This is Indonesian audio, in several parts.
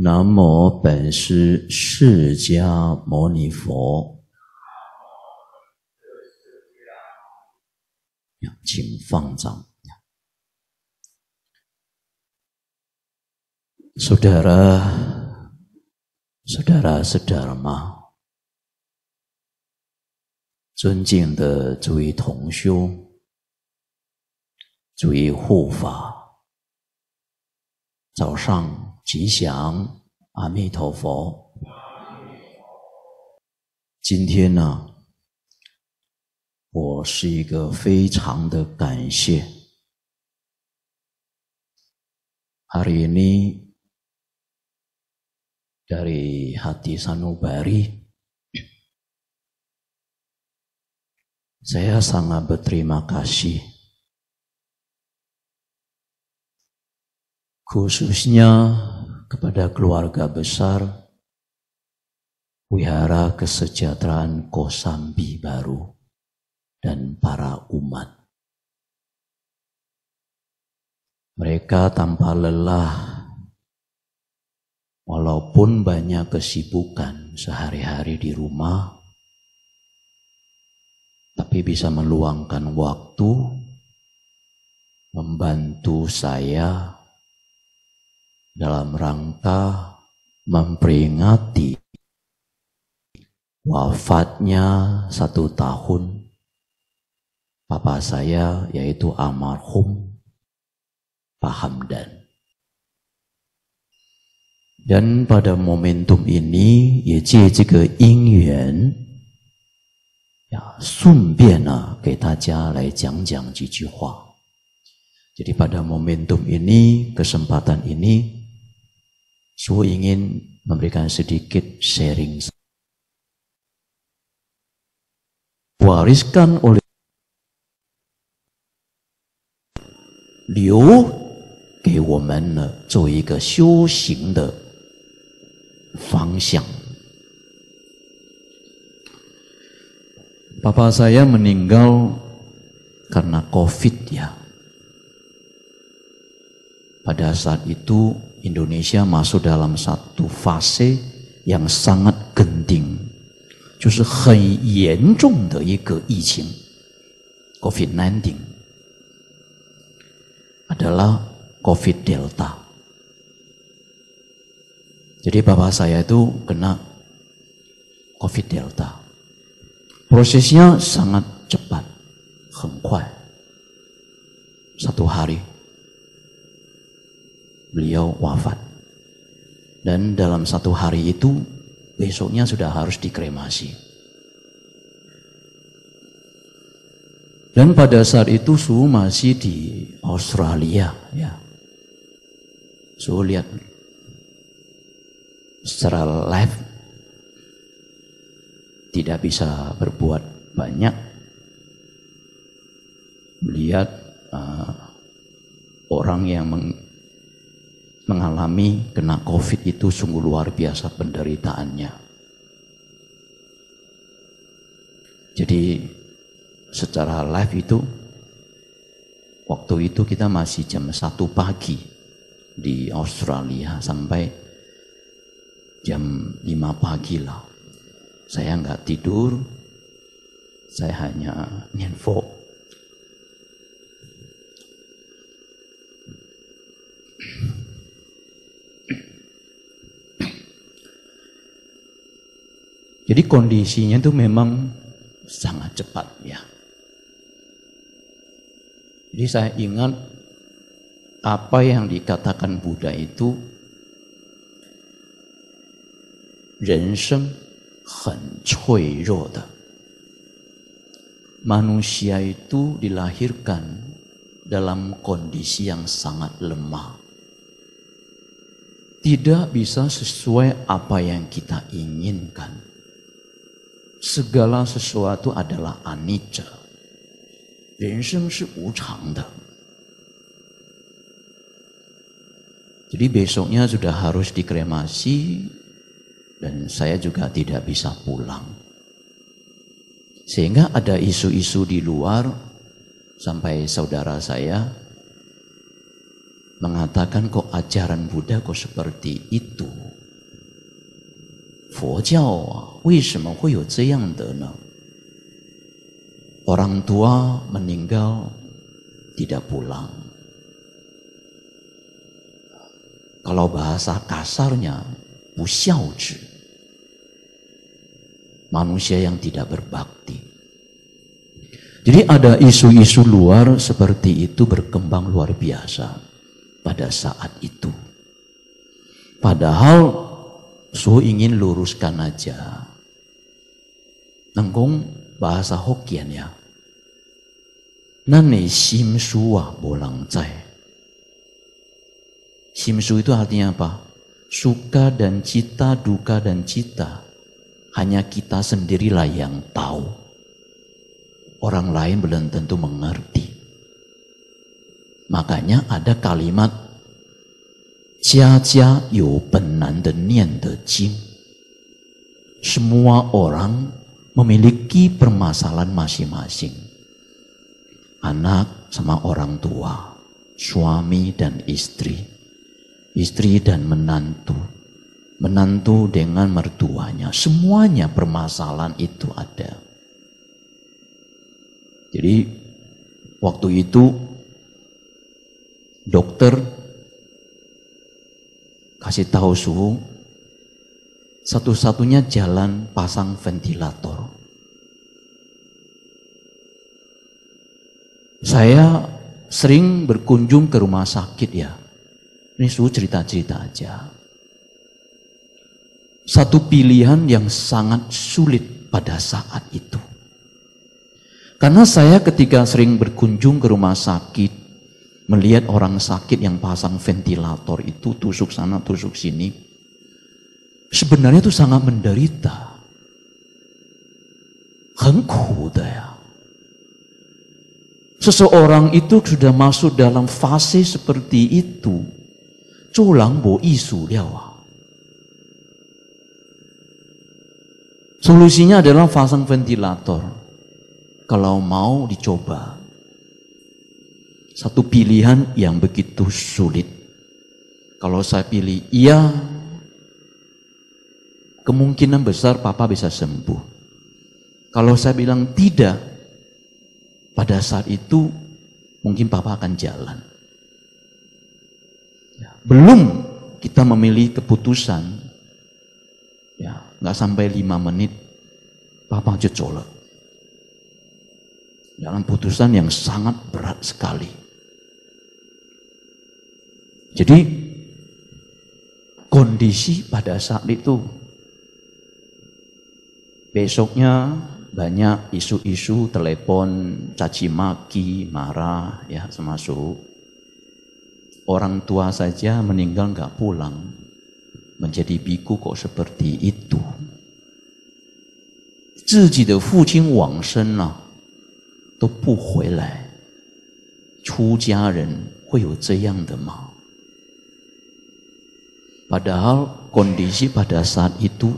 南无本师释迦牟尼佛。请放掌。兄弟们，兄弟们，是的吗？尊敬的诸位同修，诸位护法，早上。吉祥，阿弥陀佛。今天呢，我是一个非常的感谢。阿里尼，dari hati sanubari，saya sangat berterima kasih，khususnya。kepada keluarga besar wihara kesejahteraan Kosambi baru dan para umat. Mereka tanpa lelah walaupun banyak kesibukan sehari-hari di rumah tapi bisa meluangkan waktu membantu saya dalam rangka memperingati wafatnya satu tahun papa saya yaitu almarhum Pak Hamdan. Dan pada momentum ini ya ya, Yuan, jadi pada momentum ini, kesempatan ini, Suhu ingin memberikan sedikit sharing. Wariskan oleh Liu Papa saya meninggal karena COVID ya. Pada saat itu Indonesia masuk dalam satu fase yang sangat genting, covid 19 adalah COVID Delta. Jadi bapak saya itu kena COVID Delta. Prosesnya sangat cepat, satu hari beliau wafat. Dan dalam satu hari itu besoknya sudah harus dikremasi. Dan pada saat itu Su masih di Australia ya. Su lihat secara live tidak bisa berbuat banyak. melihat uh, orang yang mengalami kena COVID itu sungguh luar biasa penderitaannya. Jadi secara live itu waktu itu kita masih jam 1 pagi di Australia sampai jam 5 pagi lah. Saya nggak tidur, saya hanya info Jadi kondisinya itu memang sangat cepat ya. Jadi saya ingat apa yang dikatakan Buddha itu Manusia itu dilahirkan dalam kondisi yang sangat lemah. Tidak bisa sesuai apa yang kita inginkan segala sesuatu adalah anicca. Renseng adalah Jadi besoknya sudah harus dikremasi dan saya juga tidak bisa pulang. Sehingga ada isu-isu di luar sampai saudara saya mengatakan kok ajaran Buddha kok seperti itu. Fojao Orang tua meninggal tidak pulang. Kalau bahasa kasarnya, busiauci. Manusia yang tidak berbakti. Jadi ada isu-isu luar seperti itu berkembang luar biasa pada saat itu. Padahal So ingin luruskan aja. 能 bahasa bahasa Hokkien ya. Nani sim suwa bolang itu artinya apa? Suka dan cita, duka dan cita. Hanya kita sendirilah yang tahu. Orang lain belum tentu mengerti. Makanya ada kalimat Jia Jia Yu Benan De Nian De Jing. Semua orang memiliki permasalahan masing-masing. Anak sama orang tua, suami dan istri, istri dan menantu, menantu dengan mertuanya, semuanya permasalahan itu ada. Jadi waktu itu dokter kasih tahu suhu satu-satunya jalan pasang ventilator. Saya sering berkunjung ke rumah sakit ya. Ini suhu cerita-cerita aja. Satu pilihan yang sangat sulit pada saat itu. Karena saya ketika sering berkunjung ke rumah sakit, melihat orang sakit yang pasang ventilator itu tusuk sana tusuk sini, sebenarnya itu sangat menderita. Seseorang itu sudah masuk dalam fase seperti itu, culang bo isu liawa. Solusinya adalah pasang ventilator. Kalau mau dicoba. Satu pilihan yang begitu sulit. Kalau saya pilih iya, kemungkinan besar papa bisa sembuh. Kalau saya bilang tidak, pada saat itu mungkin papa akan jalan. Ya, belum kita memilih keputusan, ya nggak sampai lima menit, papa cecolok. Dalam putusan yang sangat berat sekali. Jadi kondisi pada saat itu Besoknya banyak isu-isu telepon, caci maki, marah, ya termasuk orang tua saja meninggal nggak pulang menjadi biku kok seperti itu. 自己的父亲往生了、啊、都不回来，出家人会有这样的吗？Padahal kondisi pada saat itu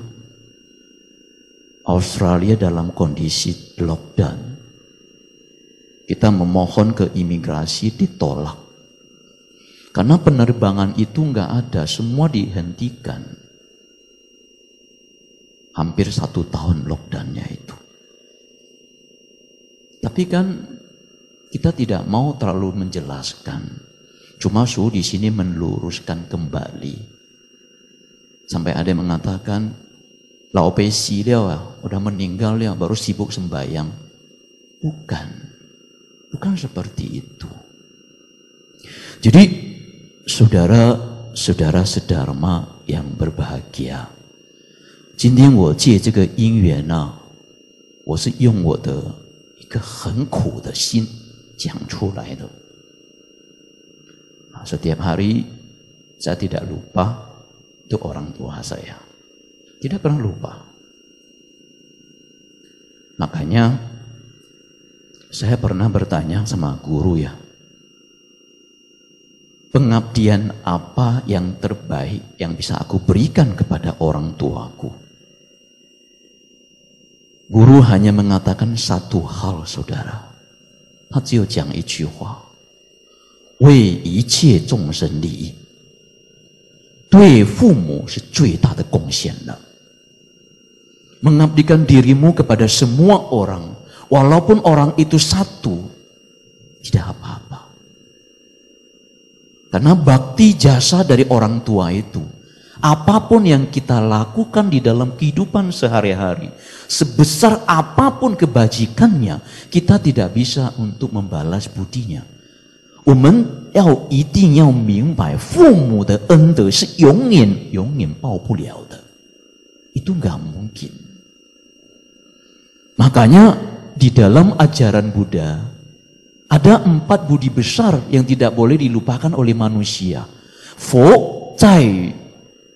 Australia dalam kondisi lockdown. Kita memohon ke imigrasi ditolak. Karena penerbangan itu nggak ada, semua dihentikan. Hampir satu tahun lockdownnya itu. Tapi kan kita tidak mau terlalu menjelaskan. Cuma suhu di sini meluruskan kembali. Sampai ada yang mengatakan, Lao pesi dia udah meninggal dia baru sibuk sembahyang. Bukan. Bukan seperti itu. Jadi saudara-saudara sedharma yang berbahagia. setiap hari saya tidak lupa itu orang tua saya tidak pernah lupa. Makanya saya pernah bertanya sama guru ya, pengabdian apa yang terbaik yang bisa aku berikan kepada orang tuaku? Guru hanya mengatakan satu hal, saudara. Hajiu Jiang Ichihua. Wei Ichie Zhong Shen Li. Dui Fu Mu 是最大的贡献了。mengabdikan dirimu kepada semua orang, walaupun orang itu satu, tidak apa-apa. Karena bakti jasa dari orang tua itu, apapun yang kita lakukan di dalam kehidupan sehari-hari, sebesar apapun kebajikannya, kita tidak bisa untuk membalas budinya. Itu nggak mungkin。Makanya di dalam ajaran Buddha ada empat budi besar yang tidak boleh dilupakan oleh manusia. Fo cai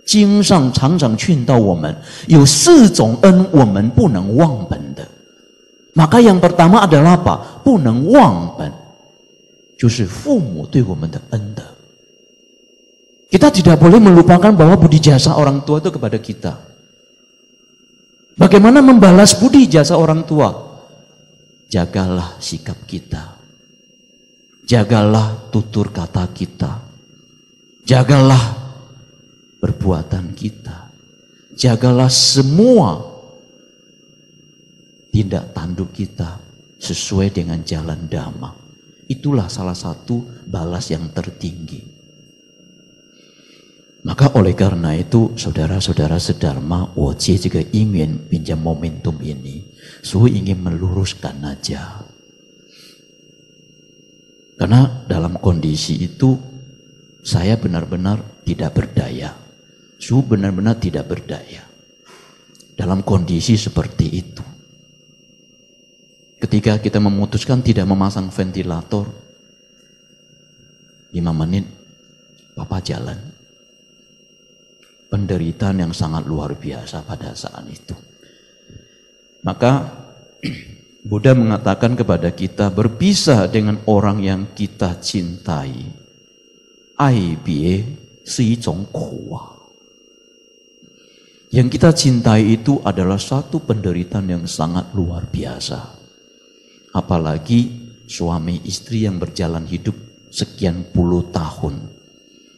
Jing Shang Chang Chang Qun Dao Woman Yu Si Zong En bu neng Wang Ben De. Maka yang pertama adalah apa? Bu neng Wang Ben. Kita tidak boleh melupakan bahwa budi jasa orang tua itu kepada kita. Bagaimana membalas budi jasa orang tua? Jagalah sikap kita. Jagalah tutur kata kita. Jagalah perbuatan kita. Jagalah semua tindak tanduk kita sesuai dengan jalan damai. Itulah salah satu balas yang tertinggi. Maka oleh karena itu saudara-saudara sedharma wajib juga ingin pinjam momentum ini. Suhu ingin meluruskan aja. Karena dalam kondisi itu saya benar-benar tidak berdaya. Suhu benar-benar tidak berdaya. Dalam kondisi seperti itu. Ketika kita memutuskan tidak memasang ventilator, 5 menit, Papa jalan penderitaan yang sangat luar biasa pada saat itu. Maka Buddha mengatakan kepada kita berpisah dengan orang yang kita cintai. Ai bie si Chong kuwa. Yang kita cintai itu adalah satu penderitaan yang sangat luar biasa. Apalagi suami istri yang berjalan hidup sekian puluh tahun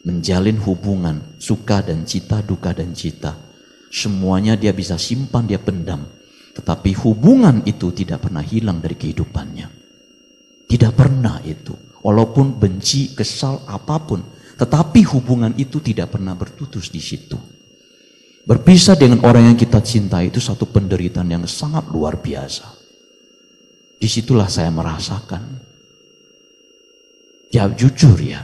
menjalin hubungan suka dan cita, duka dan cita. Semuanya dia bisa simpan, dia pendam. Tetapi hubungan itu tidak pernah hilang dari kehidupannya. Tidak pernah itu. Walaupun benci, kesal, apapun. Tetapi hubungan itu tidak pernah bertutus di situ. Berpisah dengan orang yang kita cintai itu satu penderitaan yang sangat luar biasa. Disitulah saya merasakan. Ya jujur ya,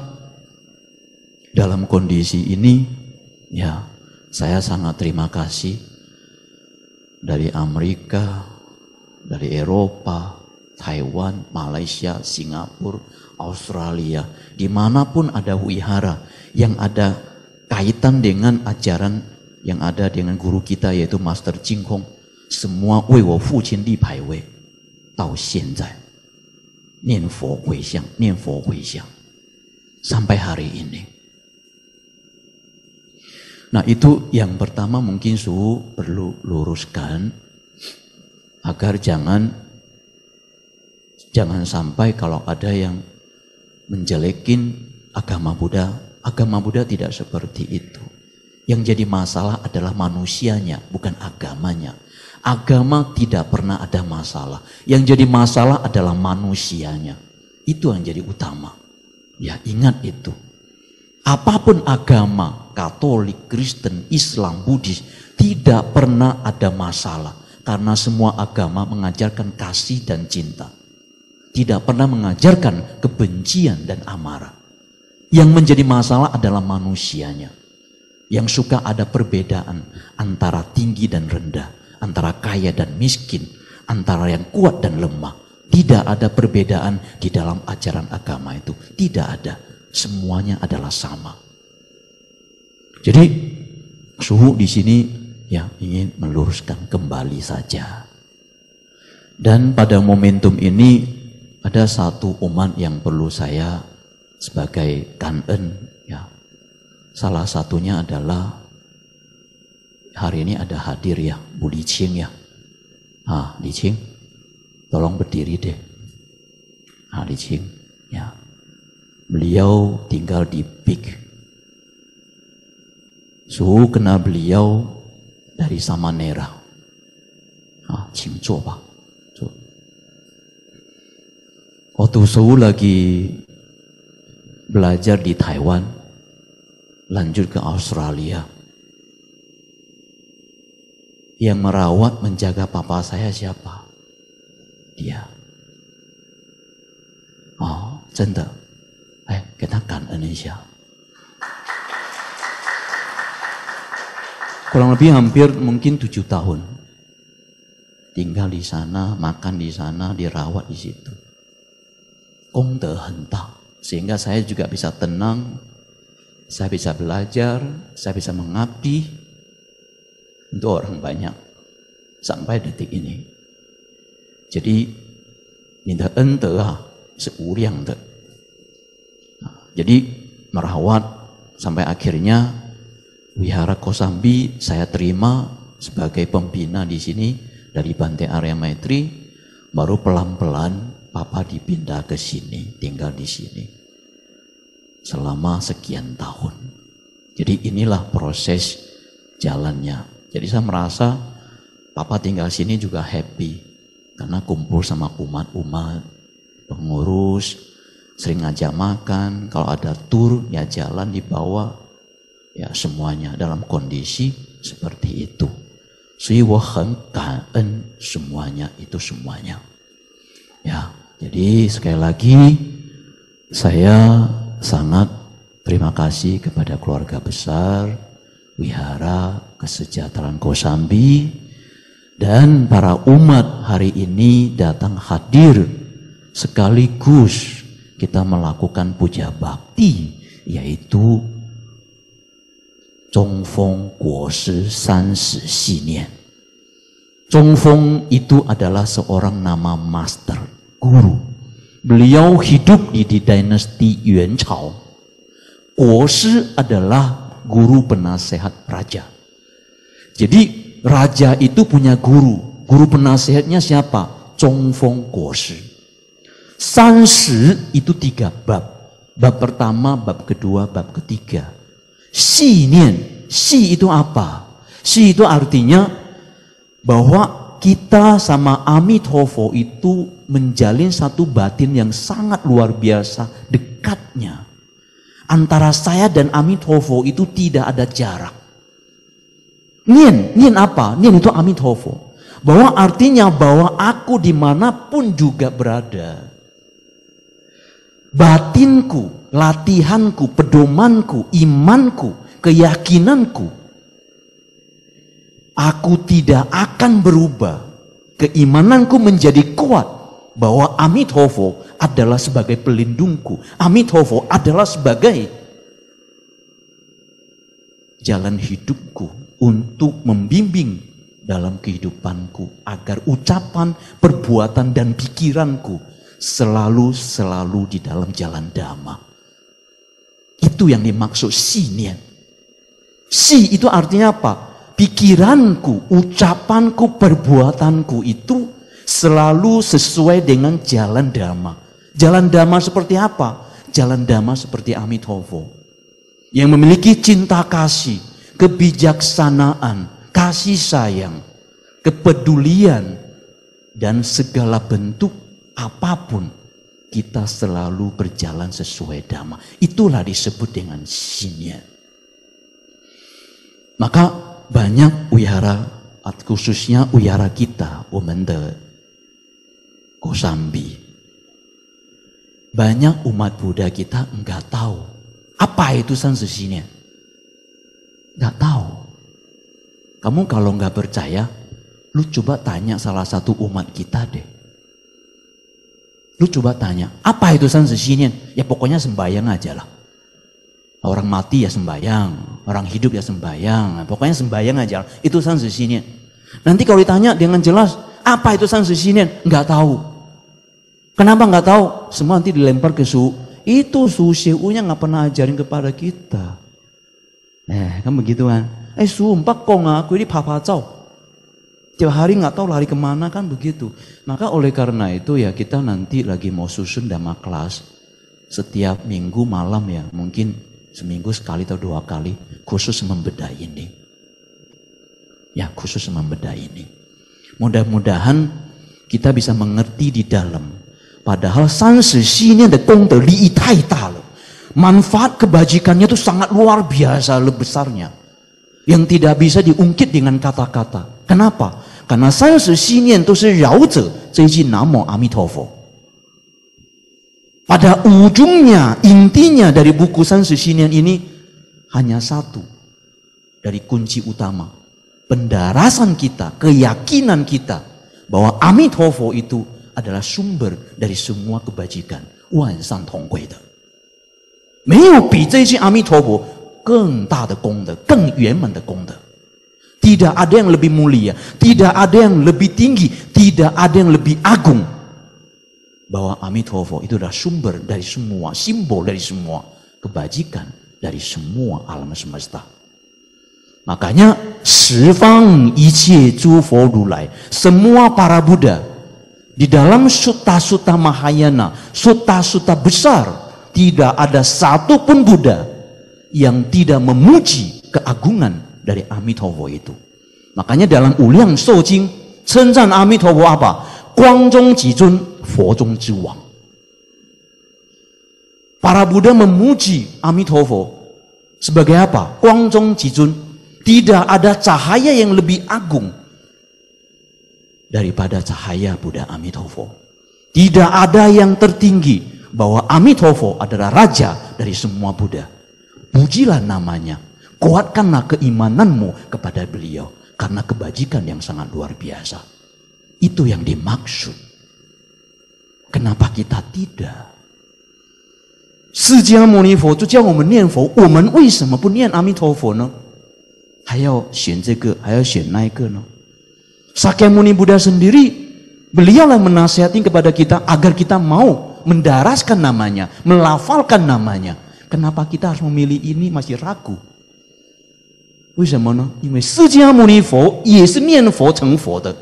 dalam kondisi ini ya saya sangat terima kasih dari Amerika, dari Eropa, Taiwan, Malaysia, Singapura, Australia, dimanapun ada wihara yang ada kaitan dengan ajaran yang ada dengan guru kita yaitu Master Jing Hong, semua wei wo fu qin li pai wei, dao xian zai, nian fo hui xiang, nian fo hui xiang, sampai hari ini. Nah itu yang pertama mungkin suhu perlu luruskan agar jangan jangan sampai kalau ada yang menjelekin agama Buddha, agama Buddha tidak seperti itu. Yang jadi masalah adalah manusianya, bukan agamanya. Agama tidak pernah ada masalah. Yang jadi masalah adalah manusianya. Itu yang jadi utama. Ya ingat itu. Apapun agama, Katolik, Kristen, Islam, Buddhis, tidak pernah ada masalah karena semua agama mengajarkan kasih dan cinta. Tidak pernah mengajarkan kebencian dan amarah. Yang menjadi masalah adalah manusianya. Yang suka ada perbedaan antara tinggi dan rendah, antara kaya dan miskin, antara yang kuat dan lemah. Tidak ada perbedaan di dalam ajaran agama itu. Tidak ada. Semuanya adalah sama. Jadi suhu di sini yang ingin meluruskan kembali saja. Dan pada momentum ini ada satu umat yang perlu saya sebagai kanen ya. Salah satunya adalah hari ini ada hadir ya Bu Licing ya. Ah, Licing tolong berdiri deh. Ah, Licing ya. Beliau tinggal di Big 主 kenal beliau dari Samanera. Ah, Cing coba. Waktu lagi belajar di Taiwan, lanjut ke Australia. Yang merawat menjaga papa saya siapa? Dia. Oh, Eh, kita kan Indonesia. kurang lebih hampir mungkin tujuh tahun tinggal di sana makan di sana dirawat di situ kong terhentak sehingga saya juga bisa tenang saya bisa belajar saya bisa mengabdi untuk orang banyak sampai detik ini jadi minta ente lah yang te. jadi merawat sampai akhirnya Wihara Kosambi saya terima sebagai pembina di sini dari Bante area Maitri baru pelan-pelan papa dipindah ke sini tinggal di sini selama sekian tahun jadi inilah proses jalannya jadi saya merasa papa tinggal sini juga happy karena kumpul sama umat-umat pengurus sering ngajak makan kalau ada tur ya jalan dibawa ya semuanya dalam kondisi seperti itu. Sui semuanya itu semuanya. Ya, jadi sekali lagi saya sangat terima kasih kepada keluarga besar, wihara, kesejahteraan Kosambi, dan para umat hari ini datang hadir sekaligus kita melakukan puja bakti yaitu 中风国师三十系念. Zhongfeng itu adalah seorang nama master, guru. Beliau hidup di, di dinasti Yuan Chao. Kuoshi adalah guru penasehat raja. Jadi raja itu punya guru. Guru penasehatnya siapa? Zhongfeng Kuoshi. Sanshi itu tiga bab. Bab pertama, bab kedua, bab ketiga Si nian, Si itu apa? Si itu artinya bahwa kita sama Amitofo itu menjalin satu batin yang sangat luar biasa dekatnya. Antara saya dan Amitofo itu tidak ada jarak. Nian, nian apa? Nian itu Amitofo. Bahwa artinya bahwa aku dimanapun juga berada batinku, latihanku, pedomanku, imanku, keyakinanku, aku tidak akan berubah. Keimananku menjadi kuat bahwa Amithovo adalah sebagai pelindungku. Amithovo adalah sebagai jalan hidupku untuk membimbing dalam kehidupanku agar ucapan, perbuatan, dan pikiranku selalu-selalu di dalam jalan damai. Itu yang dimaksud sinian. Si itu artinya apa? Pikiranku, ucapanku, perbuatanku itu selalu sesuai dengan jalan dhamma. Jalan dhamma seperti apa? Jalan dhamma seperti Amitovo. Yang memiliki cinta kasih, kebijaksanaan, kasih sayang, kepedulian, dan segala bentuk apapun kita selalu berjalan sesuai damai, Itulah disebut dengan sinya. Maka banyak wihara khususnya wihara kita Umende Kosambi. Banyak umat Buddha kita enggak tahu apa itu sansesinnya. Enggak tahu. Kamu kalau enggak percaya, lu coba tanya salah satu umat kita deh Lu coba tanya, apa itu sanzishinian? Ya pokoknya sembayang aja lah. Orang mati ya sembayang, orang hidup ya sembayang, nah, pokoknya sembayang aja lah. Itu sanzishinian. Nanti kalau ditanya dengan jelas, apa itu sanzishinian? Nggak tahu. Kenapa nggak tahu? Semua nanti dilempar ke su. Itu su nya nggak pernah ajarin kepada kita. Eh, kan begitu kan? Eh, sumpah kok ngaku ini papa cow Tiap hari nggak tahu lari kemana kan begitu. Maka oleh karena itu ya kita nanti lagi mau susun dama kelas setiap minggu malam ya mungkin seminggu sekali atau dua kali khusus membedah ini. Ya khusus membedah ini. Mudah-mudahan kita bisa mengerti di dalam. Padahal san ini ada kong ita loh. Manfaat kebajikannya itu sangat luar biasa lebesarnya. Yang tidak bisa diungkit dengan kata-kata. Kenapa? 感到三十七念都是饶者这一句南无阿弥陀佛。Pada ujungnya intinya dari buku sanksi Sinian ini hanya satu dari kunci utama pendarasan kita, keyakinan kita bahwa Amitofo itu adalah sumber dari semua kebajikan. Wan san tong kui de. 没有比这一句阿弥陀佛更大的功德、更圆满的功德。tidak ada yang lebih mulia, tidak ada yang lebih tinggi, tidak ada yang lebih agung. Bahwa Amitabha itu adalah sumber dari semua, simbol dari semua kebajikan dari semua alam semesta. Makanya sifang ichi cu fo lai, semua para Buddha di dalam suta sutta Mahayana, suta sutta besar, tidak ada satupun Buddha yang tidak memuji keagungan dari Amitabha itu. Makanya dalam Uliang So Jing, Cenzan Amitabha apa? Guangzhong Jizun, Ji Jiwang. Para Buddha memuji Amitabha sebagai apa? Ji Jizun. Tidak ada cahaya yang lebih agung daripada cahaya Buddha Amitabha. Tidak ada yang tertinggi bahwa Amitabha adalah raja dari semua Buddha. Pujilah namanya, Kuatkanlah keimananmu kepada beliau karena kebajikan yang sangat luar biasa. Itu yang dimaksud. Kenapa kita tidak? Muni Buddha sendiri belialah menasihati kepada kita agar kita mau mendaraskan namanya, melafalkan namanya. Kenapa kita harus memilih ini masih ragu? 为什么呢？因为释迦牟尼佛也是念佛成佛的。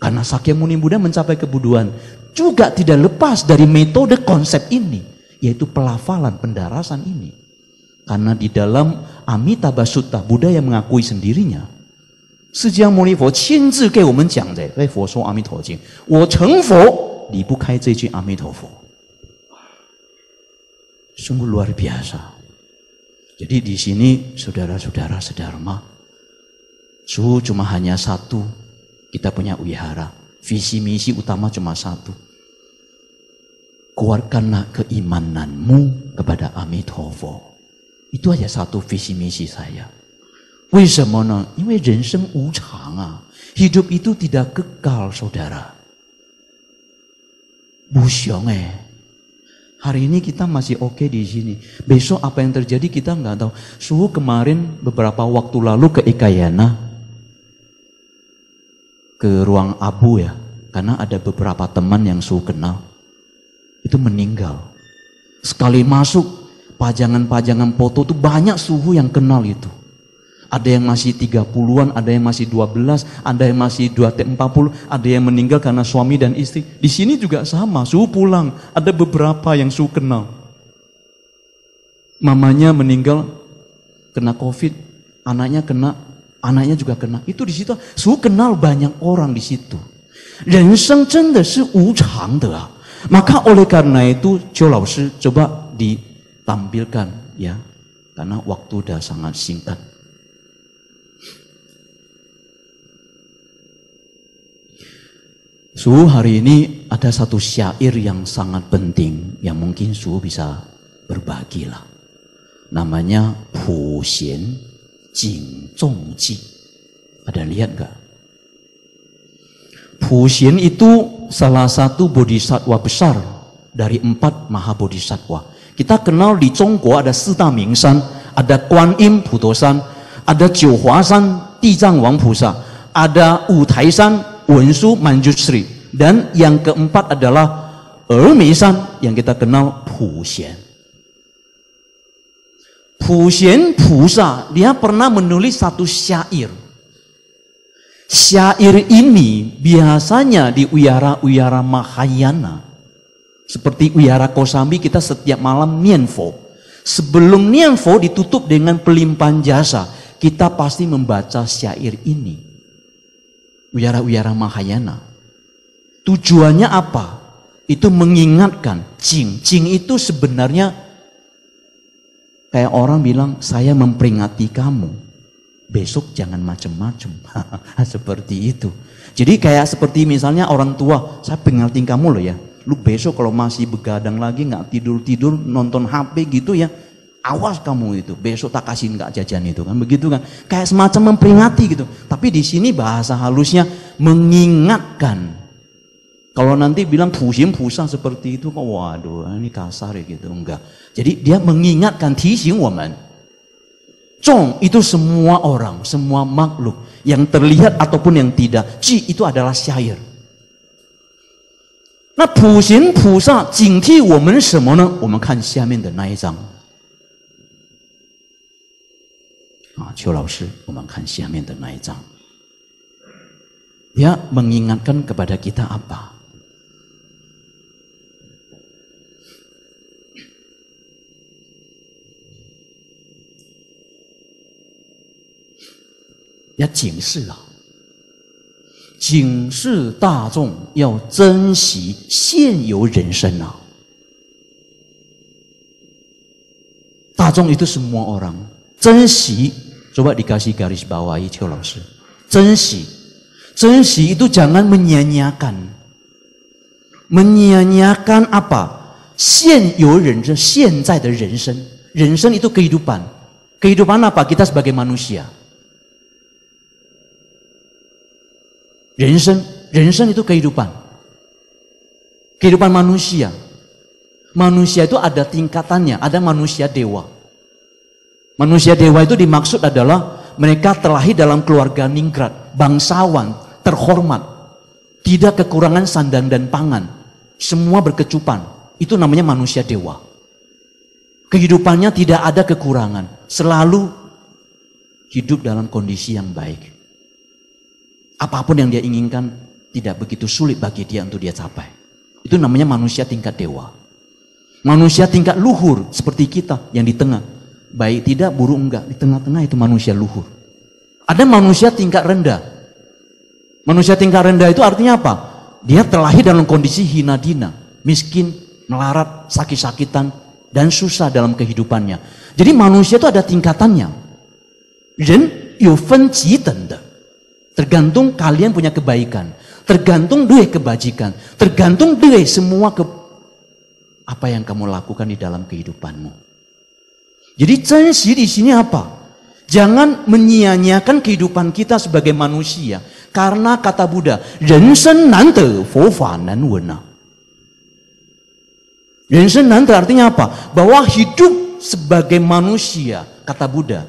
Karena Sakyamuni Buddha mencapai kebuduan juga tidak lepas dari metode konsep ini, yaitu pelafalan pendarasan ini. Karena di dalam Amitabha Sutta Buddha yang mengakui sendirinya, Sungguh luar biasa. Jadi di sini saudara-saudara sedharma, suhu cuma hanya satu, kita punya wihara. Visi misi utama cuma satu. Keluarkanlah keimananmu kepada Amitabha. Itu aja satu visi misi saya. 为什么呢？因为人生无常啊，hidup itu tidak kekal saudara. Hari ini kita masih oke okay di sini. Besok apa yang terjadi kita nggak tahu. Suhu kemarin beberapa waktu lalu ke Ikayana, ke ruang abu ya, karena ada beberapa teman yang suhu kenal, itu meninggal. Sekali masuk, pajangan-pajangan foto tuh banyak suhu yang kenal itu ada yang masih 30-an, ada yang masih 12, ada yang masih 240, 40, ada yang meninggal karena suami dan istri. Di sini juga sama, suhu pulang, ada beberapa yang suhu kenal. Mamanya meninggal kena Covid, anaknya kena, anaknya juga kena. Itu di situ suhu kenal banyak orang di situ. Maka oleh karena itu, Cio Lao coba ditampilkan ya, karena waktu sudah sangat singkat. Su hari ini ada satu syair yang sangat penting yang mungkin Suhu bisa berbagi lah. Namanya Pu Xian Jing Zhong Ji. Ada lihat nggak? Pu Xian itu salah satu bodhisattva besar dari empat maha bodhisattva. Kita kenal di Tiongkok ada Sita San, ada Kuan Im Putosan, ada Jiu Hua San, Di Zhang Wang Pusa, ada Wu Tai San, Wensu Manjusri. Dan yang keempat adalah Ermisan yang kita kenal Pu Puxian. Pu Pusa, dia pernah menulis satu syair. Syair ini biasanya di uyara-uyara Mahayana. Seperti uyara Kosambi kita setiap malam nienfo. Sebelum nienfo ditutup dengan pelimpahan jasa, kita pasti membaca syair ini wiara-wiara Mahayana. Tujuannya apa? Itu mengingatkan cing. Cing itu sebenarnya kayak orang bilang saya memperingati kamu. Besok jangan macam-macam. seperti itu. Jadi kayak seperti misalnya orang tua, saya peringatin kamu loh ya. Lu besok kalau masih begadang lagi nggak tidur-tidur nonton HP gitu ya, awas kamu itu besok tak kasihin nggak jajan itu kan begitu kan kayak semacam memperingati gitu tapi di sini bahasa halusnya mengingatkan kalau nanti bilang pusing pusang seperti itu kok waduh ini kasar ya gitu enggak jadi dia mengingatkan teasing woman Cong itu semua orang, semua makhluk yang terlihat ataupun yang tidak. ci itu adalah syair. Nah, 普行菩萨警惕我们什么呢？我们看下面的那一章。啊，邱老师，我们看下面的那一章，他提醒我们，要警示啊，警示大众要珍惜现有人生啊。大众就是所有人，珍惜。Coba dikasih garis bawahi Cio Laosi. Censi. Censi itu jangan menyanyiakan, menyanyiakan apa? yu ren zhe, zai de ren shen. Ren shen itu kehidupan. Kehidupan apa? Kita sebagai manusia. Ren shen, ren shen itu kehidupan. Kehidupan manusia. Manusia itu ada tingkatannya, ada manusia dewa. Manusia dewa itu dimaksud adalah mereka terlahir dalam keluarga ningrat, bangsawan, terhormat, tidak kekurangan sandang dan pangan, semua berkecupan. Itu namanya manusia dewa. Kehidupannya tidak ada kekurangan, selalu hidup dalam kondisi yang baik. Apapun yang dia inginkan tidak begitu sulit bagi dia untuk dia capai. Itu namanya manusia tingkat dewa. Manusia tingkat luhur seperti kita yang di tengah Baik tidak, buruk enggak. Di tengah-tengah itu manusia luhur. Ada manusia tingkat rendah. Manusia tingkat rendah itu artinya apa? Dia terlahir dalam kondisi hina dina, miskin, melarat, sakit-sakitan, dan susah dalam kehidupannya. Jadi manusia itu ada tingkatannya. Dan yufen Tergantung kalian punya kebaikan. Tergantung duit kebajikan. Tergantung duit semua ke apa yang kamu lakukan di dalam kehidupanmu. Jadi cengsi di sini apa? Jangan menyia-nyiakan kehidupan kita sebagai manusia. Karena kata Buddha, jensen nante fofa nan wena. Jensen nante artinya apa? Bahwa hidup sebagai manusia, kata Buddha,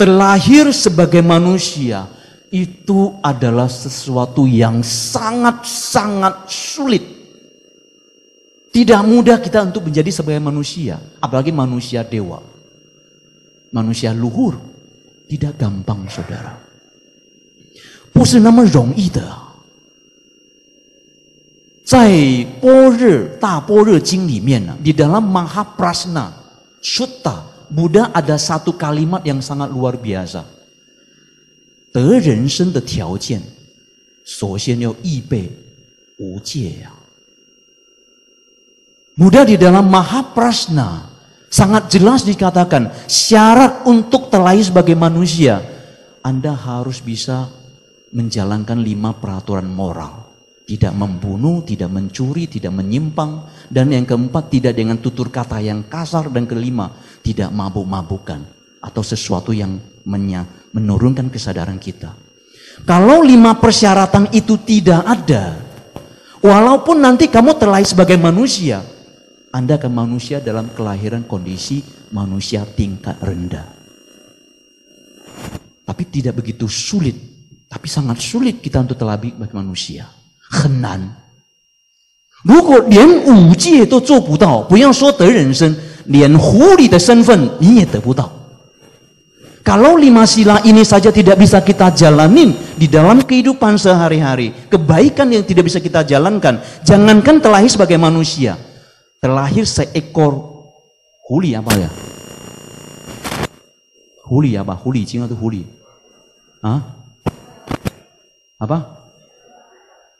terlahir sebagai manusia, itu adalah sesuatu yang sangat-sangat sulit. Tidak mudah kita untuk menjadi sebagai manusia, apalagi manusia dewa manusia luhur tidak gampang saudara. Di dalam Mahaprasna Sutta Buddha ada satu kalimat yang sangat luar biasa. Buddha ya. di dalam Mahaprasna sangat jelas dikatakan syarat untuk terlahir sebagai manusia Anda harus bisa menjalankan lima peraturan moral tidak membunuh, tidak mencuri, tidak menyimpang dan yang keempat tidak dengan tutur kata yang kasar dan kelima tidak mabuk-mabukan atau sesuatu yang menurunkan kesadaran kita kalau lima persyaratan itu tidak ada walaupun nanti kamu terlahir sebagai manusia anda akan manusia dalam kelahiran kondisi manusia tingkat rendah. Tapi tidak begitu sulit, tapi sangat sulit kita untuk telabi bagi manusia. bukan iya Kalau lima sila ini saja tidak bisa kita jalanin di dalam kehidupan sehari-hari, kebaikan yang tidak bisa kita jalankan, jangankan terlahir sebagai manusia, terlahir seekor huli apa ya? Huli apa? Huli, Cina itu huli. Hah? Apa?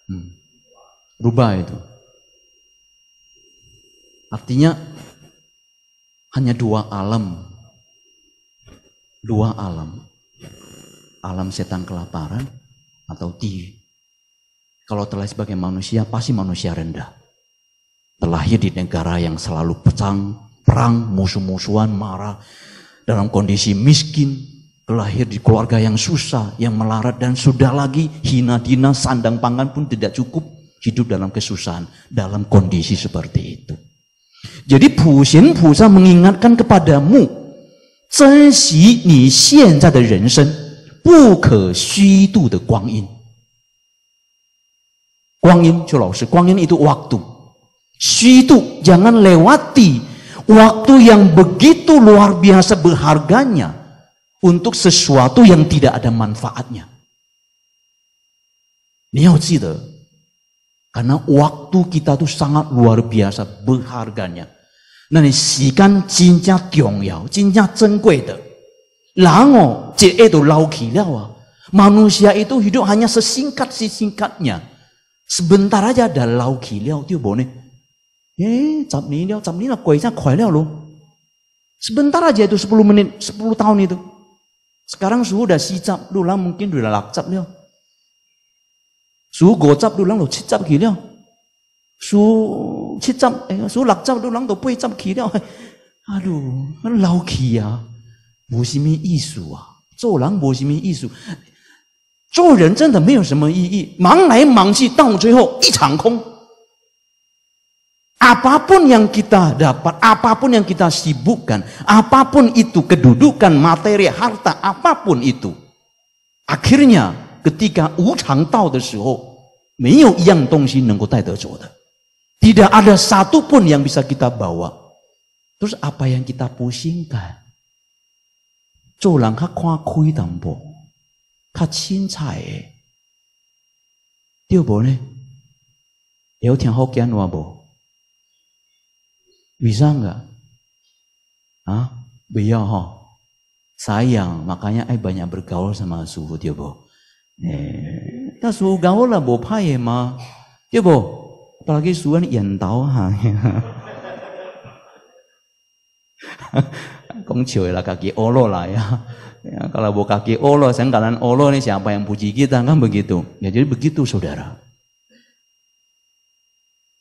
Hmm. Rubah itu. Artinya hanya dua alam. Dua alam. Alam setan kelaparan atau ti. Kalau terlahir sebagai manusia pasti manusia rendah lahir di negara yang selalu pecang, perang, musuh-musuhan, marah, dalam kondisi miskin, lahir di keluarga yang susah, yang melarat dan sudah lagi hina dina, sandang pangan pun tidak cukup, hidup dalam kesusahan, dalam kondisi seperti itu. Jadi Pusin Pusa mengingatkan kepadamu, Guangin itu waktu。Situ jangan lewati waktu yang begitu luar biasa berharganya untuk sesuatu yang tidak ada manfaatnya. Ini cita. Karena waktu kita tuh sangat luar biasa berharganya. Nah, ini sikan cinca tiong yao, cinca cengkwe de. Lango, itu lau Manusia itu hidup hanya sesingkat-sesingkatnya. Sebentar aja ada lau kilau, dia boleh 耶，抓 nila，抓 nila，快点，快点，你哦。sebentar aja itu sepuluh minit, sepuluh tahun itu. sekarang suhu dah siap, duh, orang mungkin sudah laksap dia. suh gozap, duh, orang loh, cizap kiri dia. su cizap, su laksap, duh, orang tuh buzap kiri dia. 哎，阿奴老气啊，无什么意思啊，做人无什么意思，做人真的没有什么意义，忙来忙去，到最后一场空。Apapun yang kita dapat, apapun yang kita sibukkan, apapun itu kedudukan, materi, harta, apapun itu. Akhirnya ketika wuchang tao de shihou, yang tai de Tidak ada satupun yang bisa kita bawa. Terus apa yang kita pusingkan? Zhou lang ka kwa kui dang Ka qin cai. Dio bo ne? Liu tian hou kian wa bisa nggak? Hah? Biya ho. Sayang, makanya eh banyak bergaul sama suhu dia boh. Eh, ta suhu gaul lah boh paye ma. Dia boh. Apalagi suhuan yang tahu ha. Kong cuy lah kaki olo lah ya. ya kalau boh kaki olo, kalian olo nih siapa yang puji kita kan begitu. Ya jadi begitu saudara.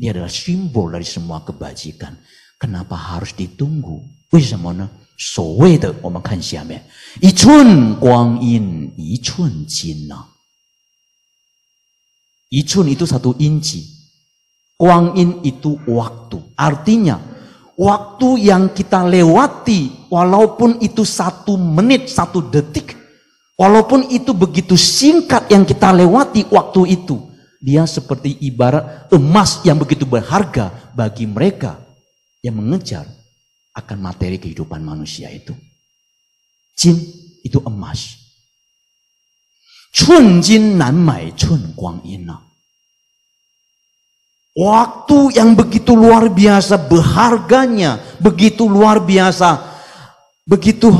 Ini adalah simbol dari semua kebajikan. Kenapa harus ditunggu? kita oh, ya. Icun itu satu inci. Kuang in itu waktu. Artinya, waktu yang kita lewati, walaupun itu satu menit, satu detik, walaupun itu begitu singkat yang kita lewati waktu itu, dia seperti ibarat emas yang begitu berharga bagi mereka yang mengejar akan materi kehidupan manusia itu. Jin itu emas. Cun jin nan mai cun guang yin Waktu yang begitu luar biasa berharganya, begitu luar biasa, begitu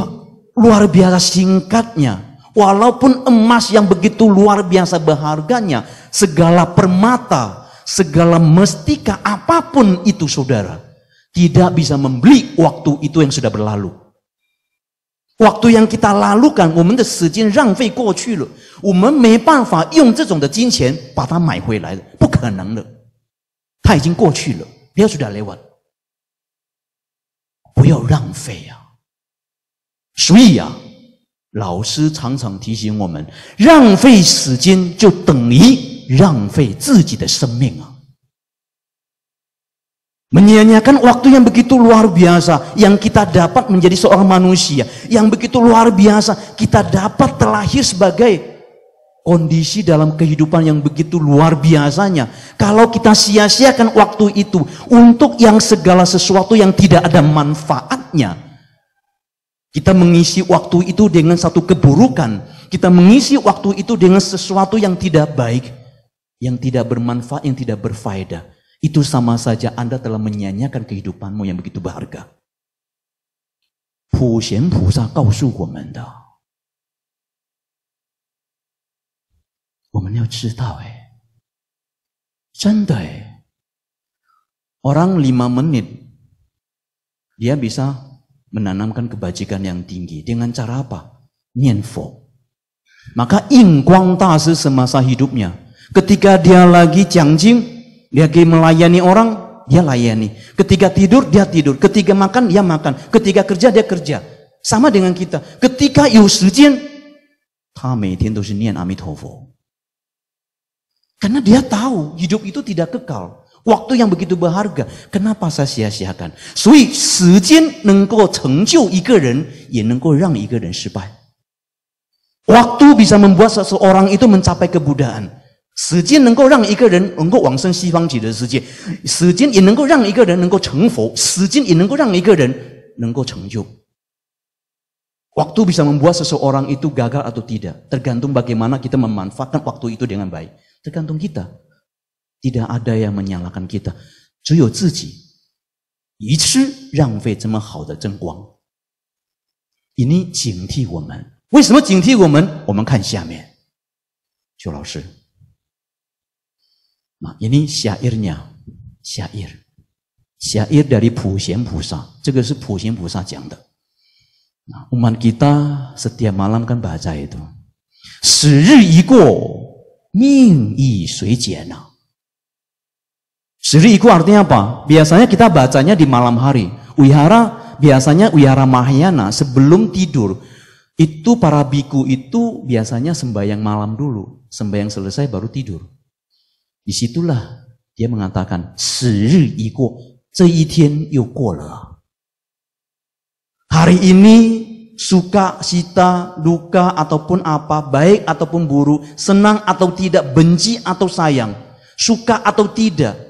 luar biasa singkatnya, Walaupun emas yang begitu luar biasa berharganya, segala permata, segala mestika, apapun itu saudara, tidak bisa membeli waktu itu yang sudah berlalu. Waktu yang kita lalukan, kita kita sudah lewat。不要浪费啊！所以啊。老师常常提醒我们：浪费时间就等于浪费自己的生命啊！Menyanyiakan waktu yang begitu luar biasa yang kita dapat menjadi seorang manusia yang begitu luar biasa kita dapat terlahir sebagai kondisi dalam kehidupan yang begitu luar biasanya kalau kita sia-siakan waktu itu untuk yang segala sesuatu yang tidak ada manfaatnya kita mengisi waktu itu dengan satu keburukan. Kita mengisi waktu itu dengan sesuatu yang tidak baik, yang tidak bermanfaat, yang tidak berfaedah. Itu sama saja Anda telah menyanyikan kehidupanmu yang begitu berharga. Eh. Eh. Orang lima menit dia bisa menanamkan kebajikan yang tinggi. Dengan cara apa? Nianfo. Maka Ing Kuang Tase semasa hidupnya, ketika dia lagi cangjing, dia lagi melayani orang, dia layani. Ketika tidur, dia tidur. Ketika makan, dia makan. Ketika kerja, dia kerja. Sama dengan kita. Ketika Yu Shijian, dia Karena dia tahu hidup itu tidak kekal. Waktu yang begitu berharga, kenapa saya sia-siakan? 所以时间能够成就一个人，也能够让一个人失败。Waktu ya bisa membuat seseorang itu mencapai kebudaan. Waktu bisa membuat seseorang itu gagal atau tidak, tergantung bagaimana kita memanfaatkan waktu itu dengan baik. Tergantung kita. tidak ada yang menyalakan kita，只有自己一次浪费这么好的真光。i n 警惕我们，为什么警惕我们？我们看下面，邱老师。啊，i n 下一日下一下一日，普贤菩萨，这个是普贤菩萨讲的。啊，我们 kita 每天晚上跟大家时日一过，命亦随减啊。Sendiri iku artinya apa? Biasanya kita bacanya di malam hari. Wihara, biasanya wihara Mahayana sebelum tidur. Itu para biku itu biasanya sembahyang malam dulu. Sembahyang selesai baru tidur. Disitulah dia mengatakan, Seri iku, ceitian Hari ini suka, cita, duka, ataupun apa, baik ataupun buruk, senang atau tidak, benci atau sayang, suka atau tidak,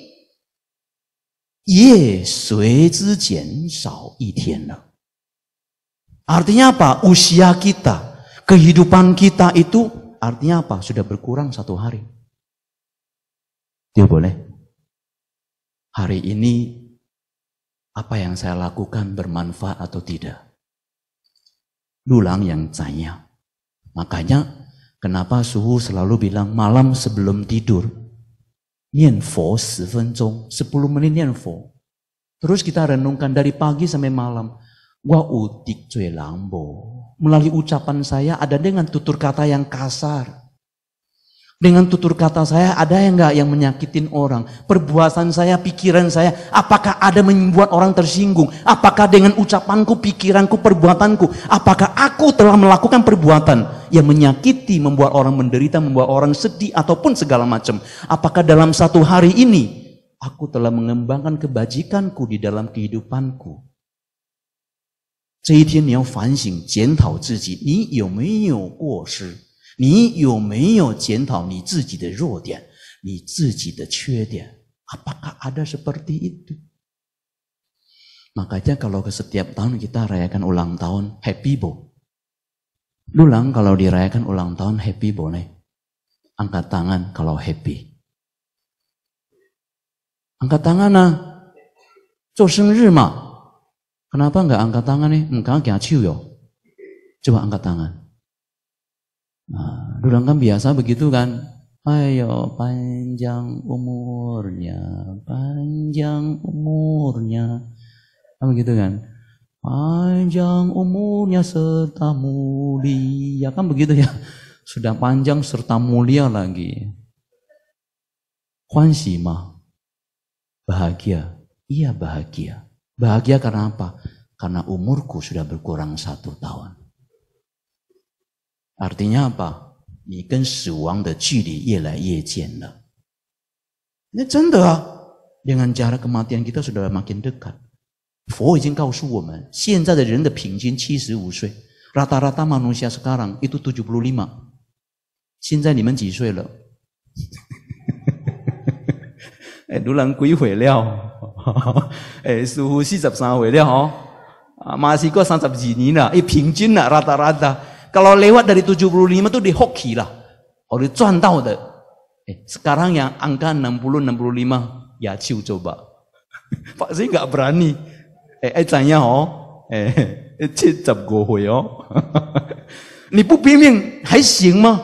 业随之减少一天了。Artinya apa? Usia kita, kehidupan kita itu artinya apa? Sudah berkurang satu hari. Dia boleh. Hari ini apa yang saya lakukan bermanfaat atau tidak? Dulang yang tanya. Makanya kenapa suhu selalu bilang malam sebelum tidur 念佛十分钟 ,10 menit 念佛. Terus kita renungkan dari pagi sampai malam. gua utik cuy lambo. Melalui ucapan saya ada dengan tutur kata yang kasar. Dengan tutur kata saya ada yang nggak yang menyakitin orang? Perbuatan saya, pikiran saya, apakah ada membuat orang tersinggung? Apakah dengan ucapanku, pikiranku, perbuatanku, apakah aku telah melakukan perbuatan yang menyakiti, membuat orang menderita, membuat orang sedih ataupun segala macam? Apakah dalam satu hari ini aku telah mengembangkan kebajikanku di dalam kehidupanku? 这一天你要反省检讨自己，你有没有过失？你有没有检讨你自己的弱点、你自己的缺点？阿巴卡阿达什巴鲁蒂印度。那，故者，如果每一年我们庆祝生日，Happy Boy，回来，如果庆祝生日，Happy Boy 呢？举手，如果 Happy，举手呢？过生日嘛？为什么不举手呢？因为害羞哟。试举手。Nah, dulang kan biasa begitu kan. Ayo panjang umurnya, panjang umurnya. kan begitu kan? Panjang umurnya serta mulia. Kan begitu ya. Sudah panjang serta mulia lagi. Kuan mah. Bahagia. Iya bahagia. Bahagia karena apa? Karena umurku sudah berkurang satu tahun. 阿迪尼亚巴，你跟死亡的距离越来越近了。那真的啊，dengan jarak kematian kita sudah makin dekat。佛已经告诉我们，现在的人的平均七十五岁。现在你们几岁了？哎，卢兰鬼毁了，哎，似乎四十三毁了哦。啊，马来西亚三十几年了，一平均了，拉达拉达。Kalau lewat dari 75 itu di hoki lah. Kalau cuan tahu deh. Eh, sekarang yang angka 60-65 ya ciu coba. Pak sih nggak berani. Eh, eh tanya oh. Eh, eh cicap gue yo. Ni bu bimbing, hai xing ma?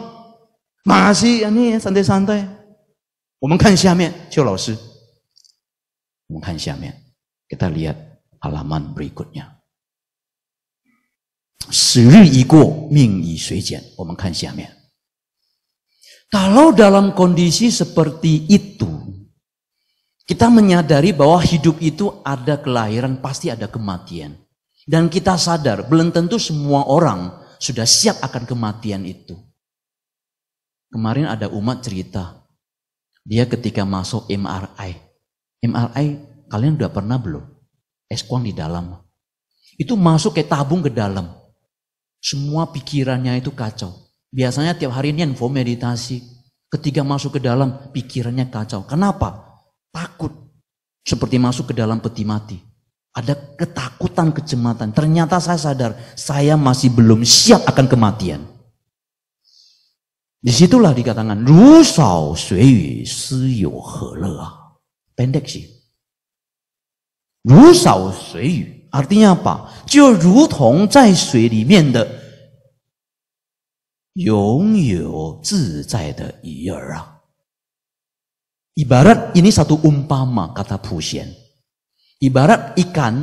Masih, ini ya, ya, santai-santai. 我们看下面，邱老师。我们看下面，kita ya. lihat halaman berikutnya. Kalau dalam kondisi seperti itu, kita menyadari bahwa hidup itu ada kelahiran, pasti ada kematian, dan kita sadar belum tentu semua orang sudah siap akan kematian itu. Kemarin ada umat cerita, dia ketika masuk MRI, MRI kalian udah pernah belum? Eskuang di dalam, itu masuk kayak tabung ke dalam. Semua pikirannya itu kacau. Biasanya tiap hari ini info meditasi. Ketika masuk ke dalam, pikirannya kacau. Kenapa? Takut. Seperti masuk ke dalam peti mati. Ada ketakutan kecematan. Ternyata saya sadar, saya masih belum siap akan kematian. Disitulah dikatakan, rusau sui si yo he le. Pendek sih. Rusau sui artinya apa？就如同在水里面的拥有自在的鱼儿啊。Ibarat ini satu umpama kata Pusien. Ibarat ikan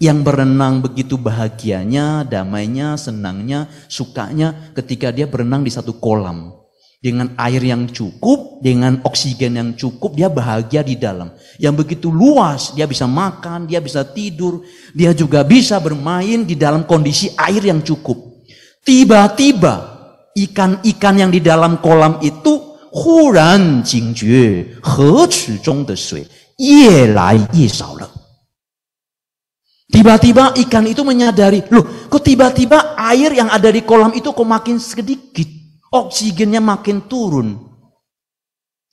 yang berenang begitu bahagianya, damainya, senangnya, sukanya ketika dia berenang di satu kolam. Dengan air yang cukup, dengan oksigen yang cukup, dia bahagia di dalam. Yang begitu luas, dia bisa makan, dia bisa tidur, dia juga bisa bermain di dalam kondisi air yang cukup. Tiba-tiba ikan-ikan yang di dalam kolam itu tiba tiba ikan itu menyadari, loh kok tiba-tiba air yang ada di kolam itu kok makin sedikit oksigennya makin turun.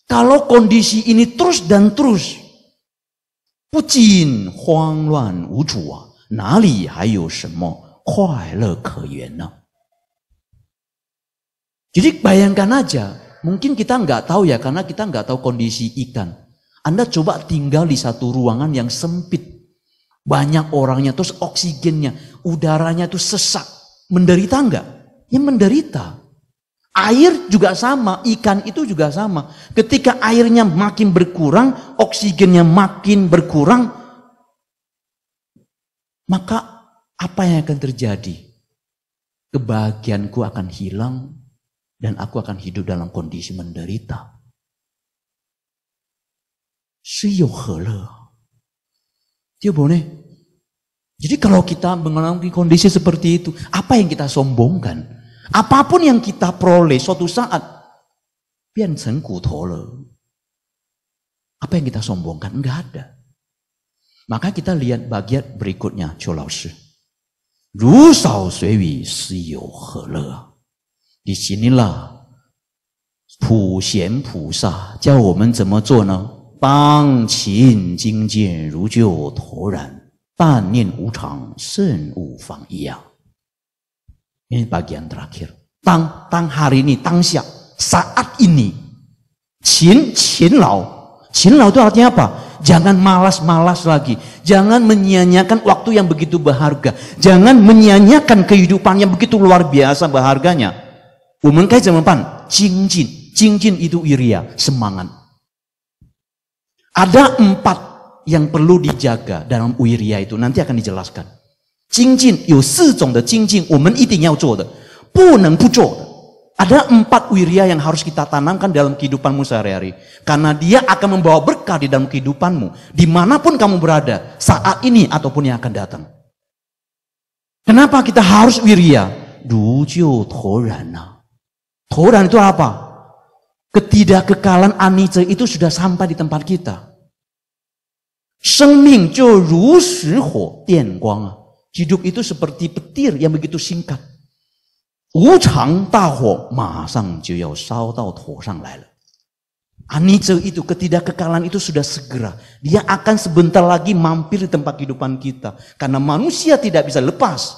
Kalau kondisi ini terus dan terus, Pucin huang luan wu nali hayo, you semo kuai Jadi bayangkan aja, mungkin kita nggak tahu ya karena kita nggak tahu kondisi ikan. Anda coba tinggal di satu ruangan yang sempit, banyak orangnya, terus oksigennya, udaranya itu sesak, menderita nggak? Ya menderita. Air juga sama, ikan itu juga sama. Ketika airnya makin berkurang, oksigennya makin berkurang, maka apa yang akan terjadi? Kebahagiaanku akan hilang dan aku akan hidup dalam kondisi menderita. Dia boleh. Jadi kalau kita mengalami kondisi seperti itu, apa yang kita sombongkan? Apapun yang kita peroleh suatu saat bianseng kutole. Apa yang kita sombongkan? Enggak ada. Maka kita lihat bagian berikutnya, Chou Lao Shi. Ru sao sui wi si you he le. Disinilah Pu Xian Pu Sa 教我们怎么做呢？当勤精进，如就头然；但念无常，胜物妨一样。ini bagian terakhir. Tang, tang hari ini, tang siap. Saat ini. Cin, cin lao. Cin lao itu artinya apa? Jangan malas-malas lagi. Jangan menyia waktu yang begitu berharga. Jangan menyia kehidupan yang begitu luar biasa berharganya. Umum kayak zaman pan, cingjin. Cingjin itu iria, semangat. Ada empat yang perlu dijaga dalam uiria itu. Nanti akan dijelaskan. 精进有四种的精进，我们一定要做的，不能不做的。Ada empat wiria yang harus kita tanamkan dalam kehidupanmu sehari-hari. Karena dia akan membawa berkah di dalam kehidupanmu. Dimanapun kamu berada, saat ini ataupun yang akan datang. Kenapa kita harus wiria? Dujo torana. Toran itu apa? Ketidakkekalan anice itu sudah sampai di tempat kita. Sengming jo ru shi huo hidup itu seperti petir yang begitu singkat. Wu chang masang huo, sao Anice itu, ketidakkekalan itu sudah segera. Dia akan sebentar lagi mampir di tempat kehidupan kita. Karena manusia tidak bisa lepas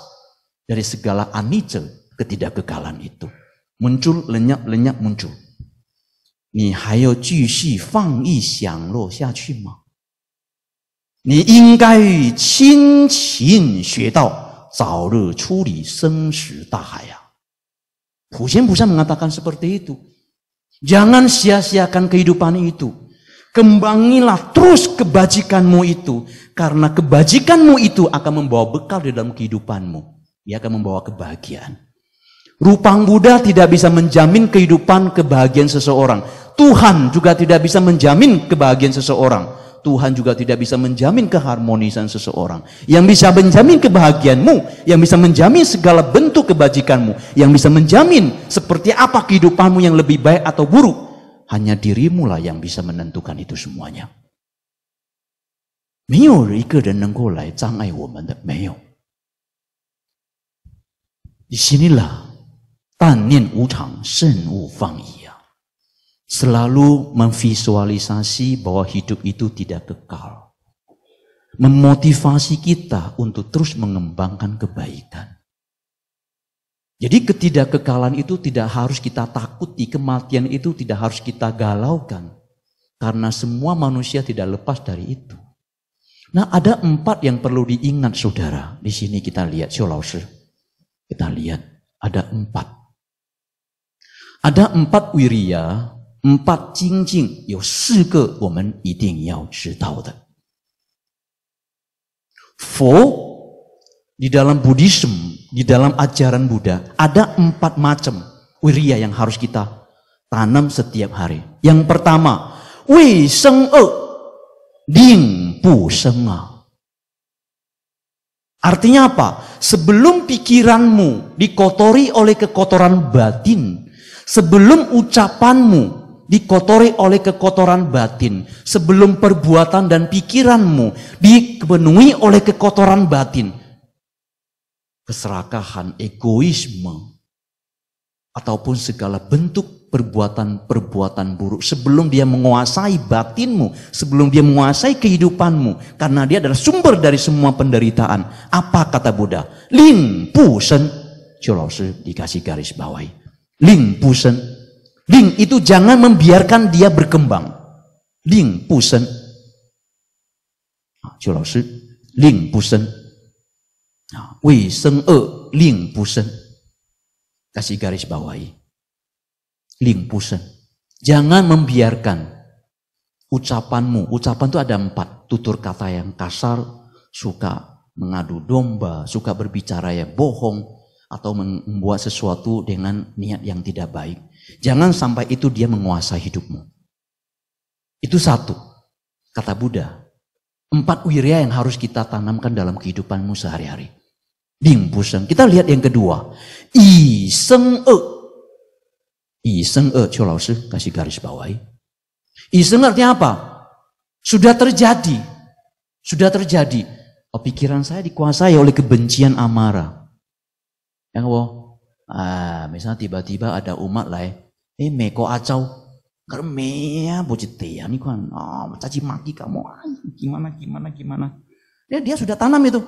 dari segala anice, ketidakkekalan itu. Muncul, lenyap, lenyap, muncul. ma? 你应该亲情学道，早日处理生死大海呀、啊。Husain mengatakan seperti itu. Jangan sia-siakan kehidupan itu. Kembangilah terus kebajikanmu itu. Karena kebajikanmu itu akan membawa bekal di dalam kehidupanmu. Ia akan membawa kebahagiaan. Rupang Buddha tidak bisa menjamin kehidupan kebahagiaan seseorang. Tuhan juga tidak bisa menjamin kebahagiaan seseorang. Tuhan juga tidak bisa menjamin keharmonisan seseorang. Yang bisa menjamin kebahagiaanmu, yang bisa menjamin segala bentuk kebajikanmu, yang bisa menjamin seperti apa kehidupanmu yang lebih baik atau buruk, hanya dirimu lah yang bisa menentukan itu semuanya. 没有一个人能够来障碍我们的，没有。Disinilah 但念无常，胜勿放逸。selalu memvisualisasi bahwa hidup itu tidak kekal. Memotivasi kita untuk terus mengembangkan kebaikan. Jadi ketidakkekalan itu tidak harus kita takuti, kematian itu tidak harus kita galaukan. Karena semua manusia tidak lepas dari itu. Nah ada empat yang perlu diingat saudara. Di sini kita lihat, Syolause. Kita lihat, ada empat. Ada empat wiria 八精进有四个我们一定要知道的。Fo dalam Buddhism, di dalam ajaran Buddha ada empat macam wiria yang harus kita tanam setiap hari. Yang pertama, wei seng e, ding bu seng a. Artinya apa? Sebelum pikiranmu dikotori oleh kekotoran batin, sebelum ucapanmu dikotori oleh kekotoran batin sebelum perbuatan dan pikiranmu dipenuhi oleh kekotoran batin keserakahan egoisme ataupun segala bentuk perbuatan-perbuatan buruk sebelum dia menguasai batinmu sebelum dia menguasai kehidupanmu karena dia adalah sumber dari semua penderitaan apa kata Buddha lin pu sen dikasih garis bawahi lin pu sen Ding itu jangan membiarkan dia berkembang. Ding pusen. Cik ah, Lausi, ling pusen. Ah, Wei seng e, ling pusen. Kasih garis bawahi. Ling pusen. Jangan membiarkan ucapanmu. Ucapan itu ada empat. Tutur kata yang kasar, suka mengadu domba, suka berbicara yang bohong, atau membuat sesuatu dengan niat yang tidak baik Jangan sampai itu dia menguasai hidupmu. Itu satu. Kata Buddha, empat wirya yang harus kita tanamkan dalam kehidupanmu sehari-hari. Bing puseng. Kita lihat yang kedua. Iseng e. Iseng e. Cho kasih garis bawahi. Iseng artinya apa? Sudah terjadi. Sudah terjadi. Oh, pikiran saya dikuasai oleh kebencian amarah. Yang apa? Ah, misalnya tiba-tiba ada umat lah ya. Eh, meko acau. Kermea ya, itu kan. Oh, caci maki kamu. Ay, ah, gimana, gimana, gimana. Dia, dia sudah tanam itu.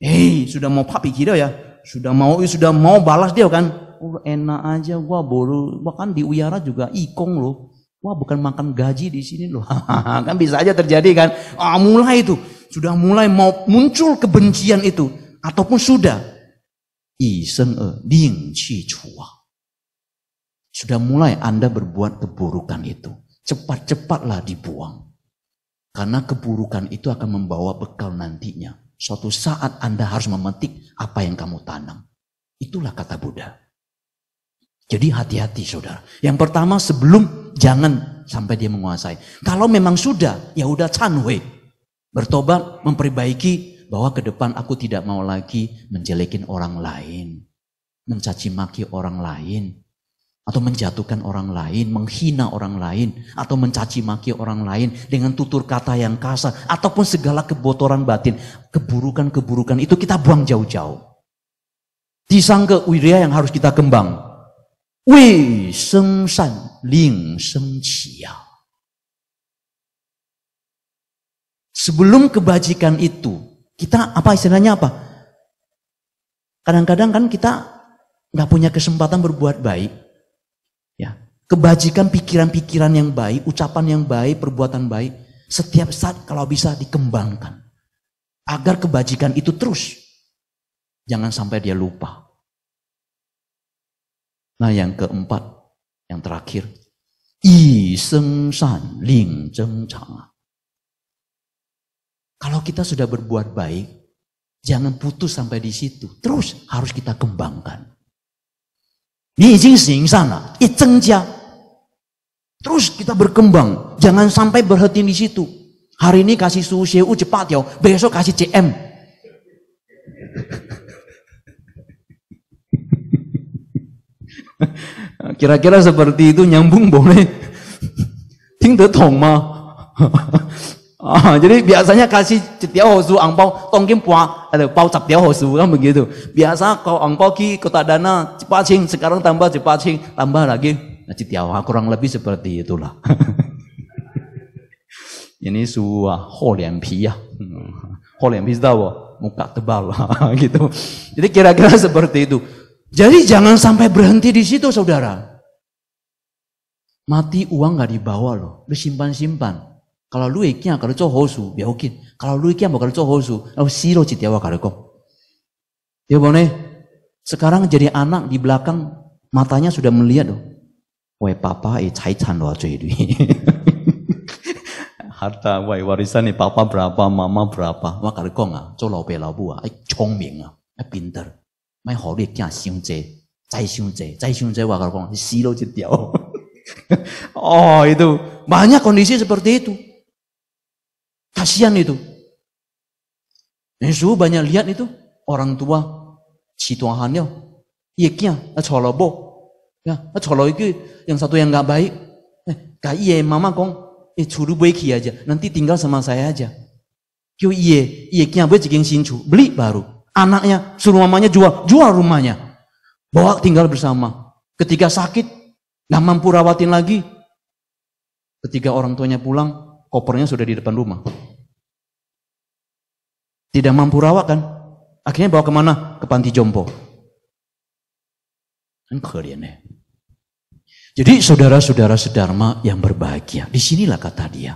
Eh, sudah mau papi kira ya. Sudah mau, eh, sudah mau balas dia kan. Oh, enak aja gua baru bahkan di Uyara juga ikong loh. Wah bukan makan gaji di sini loh. kan bisa aja terjadi kan. Ah, mulai itu. Sudah mulai mau muncul kebencian itu. Ataupun sudah sudah mulai Anda berbuat keburukan itu. Cepat-cepatlah dibuang. Karena keburukan itu akan membawa bekal nantinya. Suatu saat Anda harus memetik apa yang kamu tanam. Itulah kata Buddha. Jadi hati-hati saudara. Yang pertama sebelum jangan sampai dia menguasai. Kalau memang sudah, ya udah canwe. Bertobat, memperbaiki, bahwa ke depan aku tidak mau lagi menjelekin orang lain, mencaci maki orang lain, atau menjatuhkan orang lain, menghina orang lain, atau mencaci maki orang lain dengan tutur kata yang kasar, ataupun segala kebotoran batin, keburukan-keburukan itu kita buang jauh-jauh. Disangka wiria yang harus kita kembang. Wei seng san ling seng qia. Sebelum kebajikan itu, kita apa istilahnya apa? Kadang-kadang kan kita nggak punya kesempatan berbuat baik. Ya, kebajikan pikiran-pikiran yang baik, ucapan yang baik, perbuatan baik, setiap saat kalau bisa dikembangkan. Agar kebajikan itu terus. Jangan sampai dia lupa. Nah yang keempat, yang terakhir. iseng san ling kalau kita sudah berbuat baik, jangan putus sampai di situ. Terus harus kita kembangkan. sana, Terus kita berkembang, jangan sampai berhenti di situ. Hari ini kasih suhu CU cepat ya, besok kasih CM. Kira-kira seperti itu nyambung boleh. Ting tong ma. Oh, jadi biasanya kasih cetiau hosu angpau tongkim pua, ada pau cetiau hosu kan begitu. Biasa kau angpau ki kota dana cipacing sekarang tambah cipacing tambah lagi nah, cetiau kurang lebih seperti itulah. Ini suah pi ya. pi tahu muka tebal gitu. Jadi kira-kira seperti itu. Jadi jangan sampai berhenti di situ saudara. Mati uang nggak dibawa loh, disimpan simpan-simpan kalau lu ikhya kalau cowok hosu mungkin. kalau lu ikia bakal cowok hosu aku siro citiawa kok ya boleh sekarang jadi anak di belakang matanya sudah melihat loh woi papa eh cai chan loh harta wai warisan nih eh, papa berapa mama berapa wah kalau kong ah cowok lau pelau buah, ah eh cong ming ah eh pinter mai hori ikia siung zai cai siung zai cai siung zai wah kalau kok, siro citiawa oh itu banyak kondisi seperti itu Kasihan itu. Yesus banyak lihat itu orang tua si Tuhannya yeknya colobo ya acolo itu yang satu yang nggak baik eh kayak iya mama kong eh curu baik aja nanti tinggal sama saya aja kyo iya yeknya gue jeng sinju, beli baru anaknya suruh mamanya jual jual rumahnya bawa tinggal bersama ketika sakit nggak mampu rawatin lagi ketika orang tuanya pulang kopernya sudah di depan rumah. Tidak mampu rawat kan? Akhirnya bawa kemana? Ke panti jompo. Kan ya. Jadi saudara-saudara sedharma yang berbahagia, disinilah kata dia.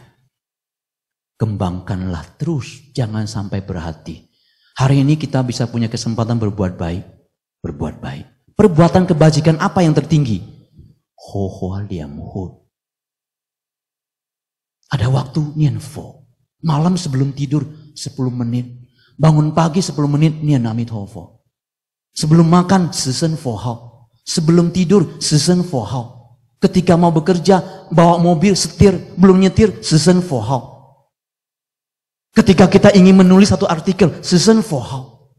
Kembangkanlah terus, jangan sampai berhati. Hari ini kita bisa punya kesempatan berbuat baik, berbuat baik. Perbuatan kebajikan apa yang tertinggi? Hohoal diamuhud ada waktu nianfo. Malam sebelum tidur 10 menit. Bangun pagi 10 menit nian amit hofo. Sebelum makan sesen fohau. Sebelum tidur sesen fohau. Ketika mau bekerja bawa mobil setir belum nyetir sesen fohau. Ketika kita ingin menulis satu artikel sesen fohau.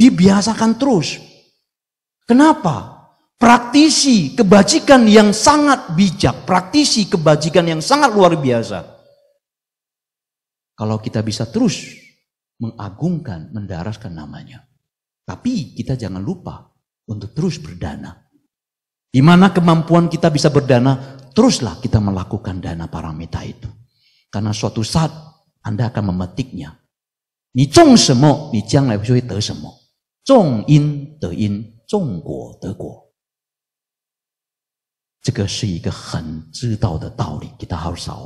Dibiasakan terus. Kenapa? praktisi kebajikan yang sangat bijak, praktisi kebajikan yang sangat luar biasa kalau kita bisa terus mengagungkan, mendaraskan namanya. Tapi kita jangan lupa untuk terus berdana. Di mana kemampuan kita bisa berdana, teruslah kita melakukan dana paramita itu. Karena suatu saat Anda akan memetiknya. Ni zhong semo, ni jiang lai hui de semo. Zhong in de in, zhong guo de guo. tahu.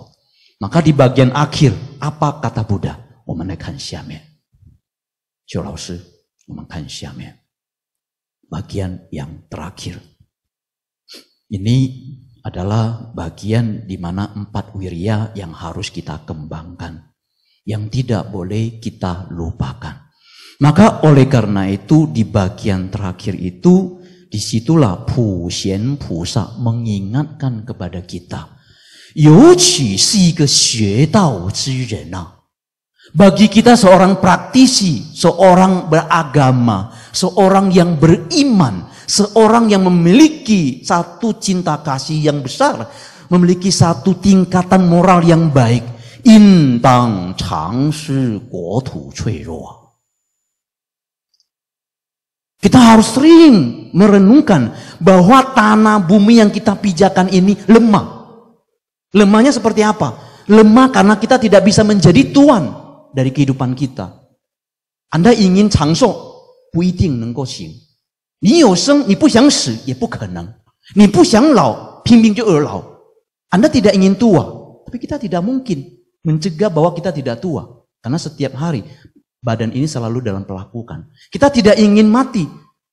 Maka di bagian akhir, apa kata Buddha? Kita lihat di bagian yang terakhir. Ini adalah bagian di mana empat wirya yang harus kita kembangkan, yang tidak boleh kita lupakan. Maka oleh karena itu di bagian terakhir itu disitulah Pu Xian Pusa mengingatkan kepada kita 尤其是一个学道之人啊。Bagi kita seorang praktisi, seorang beragama, seorang yang beriman, seorang yang memiliki satu cinta kasih yang besar, memiliki satu tingkatan moral yang baik, intang chang shi guo tu cui ruo. Kita harus sering merenungkan bahwa tanah bumi yang kita pijakan ini lemah. Lemahnya seperti apa? Lemah karena kita tidak bisa menjadi tuan dari kehidupan kita. Anda ingin lao. Anda tidak ingin tua, tapi kita tidak mungkin mencegah bahwa kita tidak tua. Karena setiap hari badan ini selalu dalam pelakukan. Kita tidak ingin mati.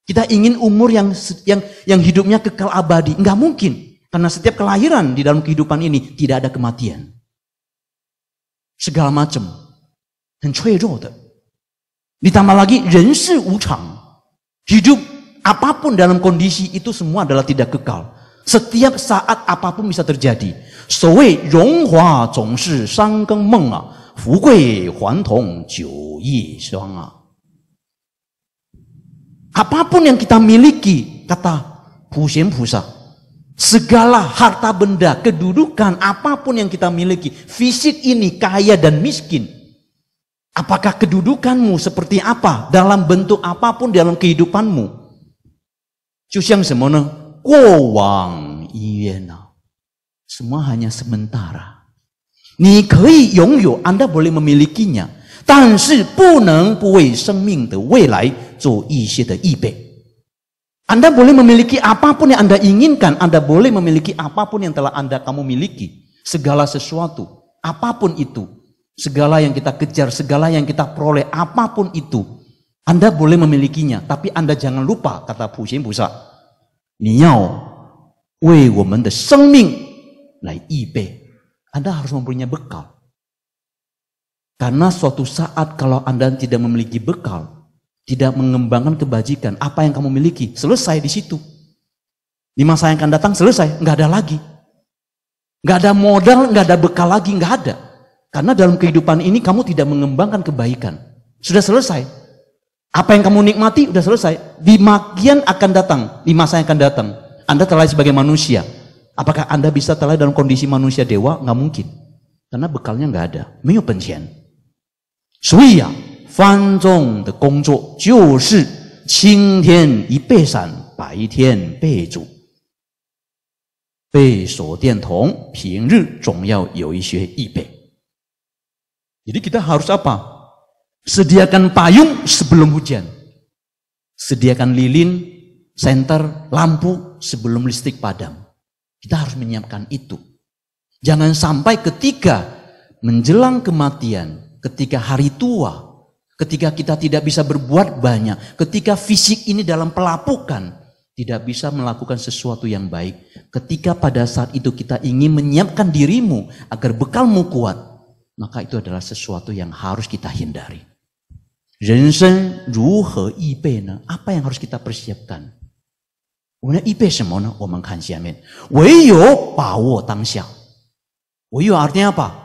Kita ingin umur yang yang yang hidupnya kekal abadi. Enggak mungkin. Karena setiap kelahiran di dalam kehidupan ini tidak ada kematian. Segala macam. Dan Ditambah lagi, ren Hidup apapun dalam kondisi itu semua adalah tidak kekal. Setiap saat apapun bisa terjadi. So wei zongshi hua zong shi sang geng meng a, fu gui huan tong jiu yi shuang a. Apapun yang kita miliki, kata Pu Xian Segala harta benda, kedudukan, apapun yang kita miliki, fisik ini kaya dan miskin. Apakah kedudukanmu seperti apa dalam bentuk apapun dalam kehidupanmu? semono iena semua hanya sementara. Anda boleh memilikinya, memilikinya，但是不能不为生命的未来做一些的预备。anda boleh memiliki apapun yang Anda inginkan, Anda boleh memiliki apapun yang telah Anda kamu miliki, segala sesuatu, apapun itu, segala yang kita kejar, segala yang kita peroleh, apapun itu, Anda boleh memilikinya, tapi Anda jangan lupa, kata Pujian Busa, Niyao, wei woman de ming, lai ibe. Anda harus mempunyai bekal. Karena suatu saat kalau Anda tidak memiliki bekal, tidak mengembangkan kebajikan, apa yang kamu miliki, selesai di situ. Di masa yang akan datang selesai, nggak ada lagi. Nggak ada modal, nggak ada bekal lagi, nggak ada. Karena dalam kehidupan ini kamu tidak mengembangkan kebaikan. Sudah selesai. Apa yang kamu nikmati sudah selesai. Di bagian akan datang, di masa yang akan datang. Anda telah sebagai manusia. Apakah Anda bisa telah dalam kondisi manusia dewa? Nggak mungkin. Karena bekalnya nggak ada. Mio pensiun. Suya, 翻众的工作就是青天一被闪，白天被阻。被手电筒平日总要有一些预备。Jadi kita harus apa? Sediakan payung sebelum hujan. Sediakan lilin, senter, lampu sebelum listrik padam. Kita harus menyiapkan itu. Jangan sampai ketika menjelang kematian, ketika hari tua, ketika kita tidak bisa berbuat banyak, ketika fisik ini dalam pelapukan, tidak bisa melakukan sesuatu yang baik, ketika pada saat itu kita ingin menyiapkan dirimu agar bekalmu kuat, maka itu adalah sesuatu yang harus kita hindari. Rensen ruhe ipe Apa yang harus kita persiapkan? Kemudian ipe semua ne? Kita 看下面，唯有把握当下。唯有 artinya apa?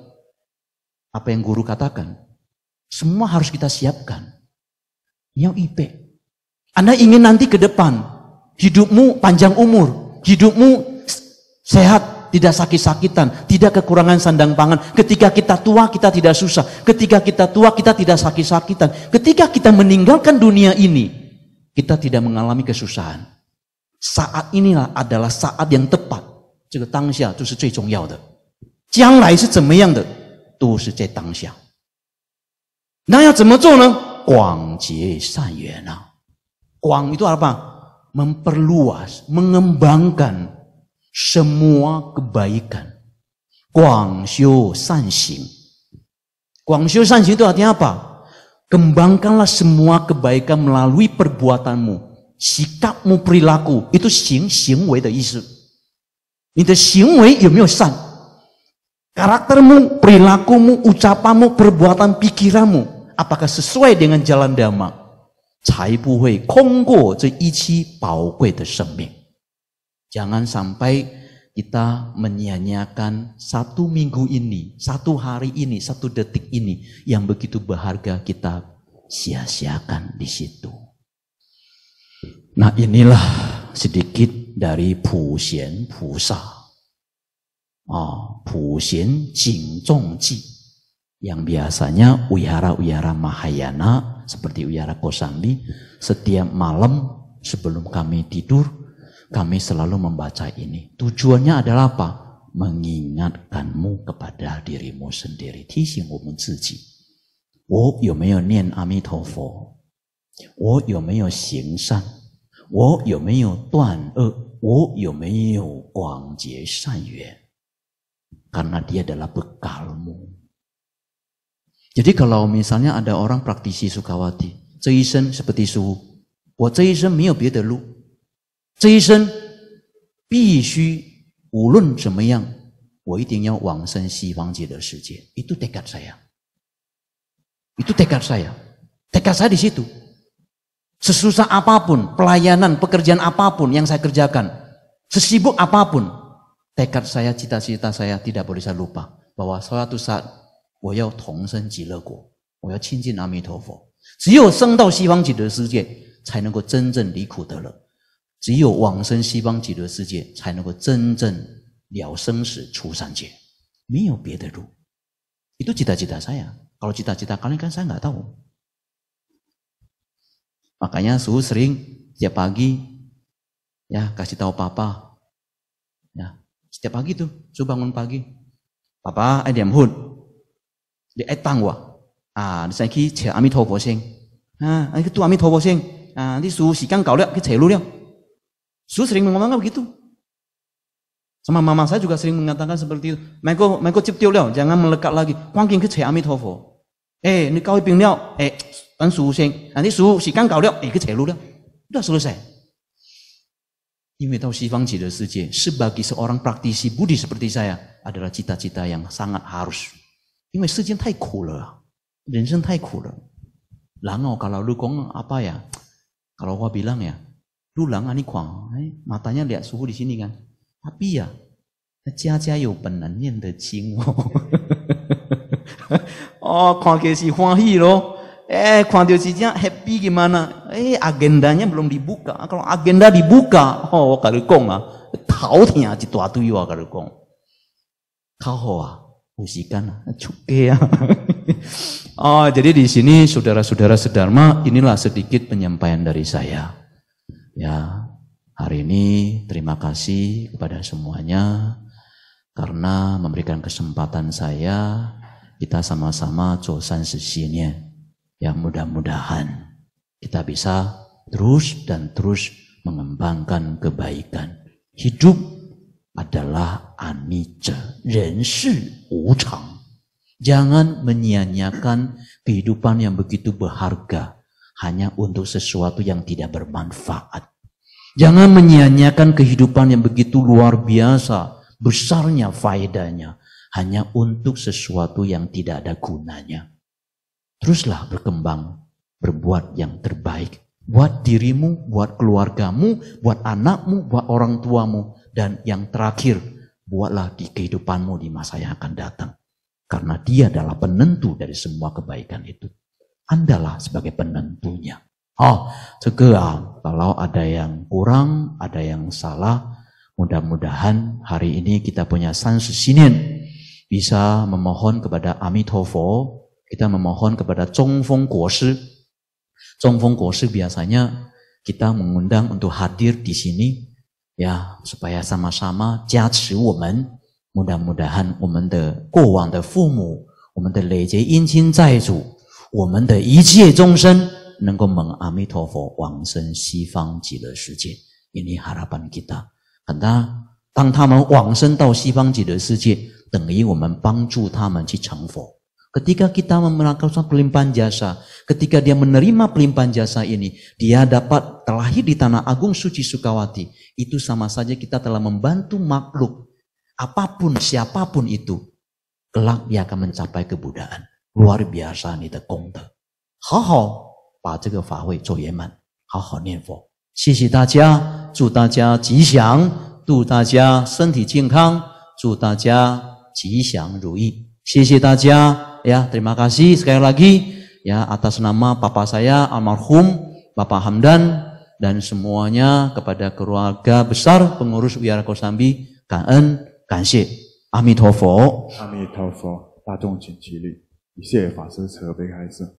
apa yang guru katakan. Semua harus kita siapkan. Yang IP. Anda ingin nanti ke depan hidupmu panjang umur, hidupmu sehat, tidak sakit-sakitan, tidak kekurangan sandang pangan. Ketika kita tua kita tidak susah, ketika kita tua kita tidak sakit-sakitan. Ketika kita meninggalkan dunia ini, kita tidak mengalami kesusahan. Saat inilah adalah saat yang tepat. 这个当下就是最重要的。将来是怎么样的？都是在当下。那要怎么做呢？广结善缘啊！广 Memperluas, mengembangkan semua kebaikan. Guang xiu san xing. itu artinya apa? Kembangkanlah semua kebaikan melalui perbuatanmu, sikapmu, perilaku. Itu xing, xing wei Karaktermu, perilakumu, ucapamu, perbuatan pikiranmu, apakah sesuai dengan jalan dhamma? jangan sampai kita menyia satu minggu ini, satu hari ini, satu detik ini yang begitu berharga kita sia-siakan di situ. Nah inilah sedikit dari Pu Xian Pu Sa oh, yang biasanya wihara-wihara Mahayana seperti wihara Kosambi setiap malam sebelum kami tidur kami selalu membaca ini. Tujuannya adalah apa? Mengingatkanmu kepada dirimu sendiri. Tising karena dia adalah bekalmu. Jadi kalau misalnya ada orang praktisi sukawati, ceisen seperti suhu, wo ceisen mio bie de lu, ceisen itu tekad saya. Itu tekad saya. Tekad saya di situ. Sesusah apapun, pelayanan, pekerjaan apapun yang saya kerjakan, sesibuk apapun, 该杀呀！几大西大杀呀！地大波罗萨路吧，娃娃！所以阿杜沙，我要同生极乐国，我要亲近阿弥陀佛。只有生到西方极乐世界，才能够真正离苦得乐；只有往生西方极乐世界，才能够真正了生死、出三界。没有别的路。itu cita-cita saya kalau c a k a n k a s a h u Makanya s a e r i n g ya pagi ya kasih tahu papa. Setiap pagi tuh, subuh bangun pagi. Papa ai yang hôn. Dia ai tang wa. Ah, di sai ki chờ ami thô sing sinh. À, ai tu ami si kang kau lihat, kita lu lihat. Su sering mengomong begitu. Sama mama saya juga sering mengatakan seperti itu. Mereka, mereka cip tiu jangan melekat lagi. king ke cek amit Eh, ni kau ping lihat, Eh, tan su sing. Nanti su si kang kau liao. Eh, ke cek lu Sudah selesai. 因为到西方去的世界，sebagai seorang praktisi Buddhis seperti saya adalah cita-cita yang sangat harus. 因为世间太苦了，人生太苦了。郎欧，kalau lu kong apa ya？kalau aku bilang ya，lu langanikuang，matanya liat suhu di sini kan？api ya？那家家有本难念的经哦，哦，看起是欢喜咯。Eh, quando happy eh, gimana? Eh, agendanya belum dibuka. Kalau agenda dibuka, oh kali kong ah, tahu tinya jitu atu yo kali kong. Kau ah, musikan, ah. cuke ya. oh, jadi di sini saudara-saudara sedarma, inilah sedikit penyampaian dari saya. Ya, hari ini terima kasih kepada semuanya karena memberikan kesempatan saya kita sama-sama cosan sesinya yang mudah-mudahan kita bisa terus dan terus mengembangkan kebaikan. Hidup adalah anicca, renshi wuchang. Jangan menyia-nyiakan kehidupan yang begitu berharga hanya untuk sesuatu yang tidak bermanfaat. Jangan menyia-nyiakan kehidupan yang begitu luar biasa, besarnya faedahnya, hanya untuk sesuatu yang tidak ada gunanya. Teruslah berkembang, berbuat yang terbaik. Buat dirimu, buat keluargamu, buat anakmu, buat orang tuamu. Dan yang terakhir, buatlah di kehidupanmu di masa yang akan datang. Karena dia adalah penentu dari semua kebaikan itu. Andalah sebagai penentunya. Oh, segera kalau ada yang kurang, ada yang salah, mudah-mudahan hari ini kita punya sansusinin bisa memohon kepada Amitofo kita memohon kepada congfeng guoshi, congfeng guoshi biasanya kita mengundang untuk hadir di sini, ya supaya sama sama j a 加持我们，mudah mudahan umen 我们的过往的父母，我们的累积姻亲债主，我们的一切众生能够蒙阿弥陀佛往生西方极乐世界。印尼 harapannya kita，看呐，当他们往生到 s 方极乐世界，等于我们帮助他们去成佛。Ketika kita melakukan pelimpahan jasa, ketika dia menerima pelimpahan jasa ini, dia dapat terlahir di tanah agung suci Sukawati. Itu sama saja kita telah membantu makhluk, apapun, siapapun itu. Kelak dia akan mencapai kebudaan. Luar biasa nih kongte. Hao hao, 把这个法会做圆满，好好念佛。谢谢大家，祝大家吉祥，祝大家身体健康，祝大家吉祥如意。谢谢大家。ya terima kasih sekali lagi ya atas nama papa saya almarhum Bapak Hamdan dan semuanya kepada keluarga besar pengurus Wiara Kosambi Kaen Kansi Amitofo Amitofo 大众请起立，以谢法师慈悲开示。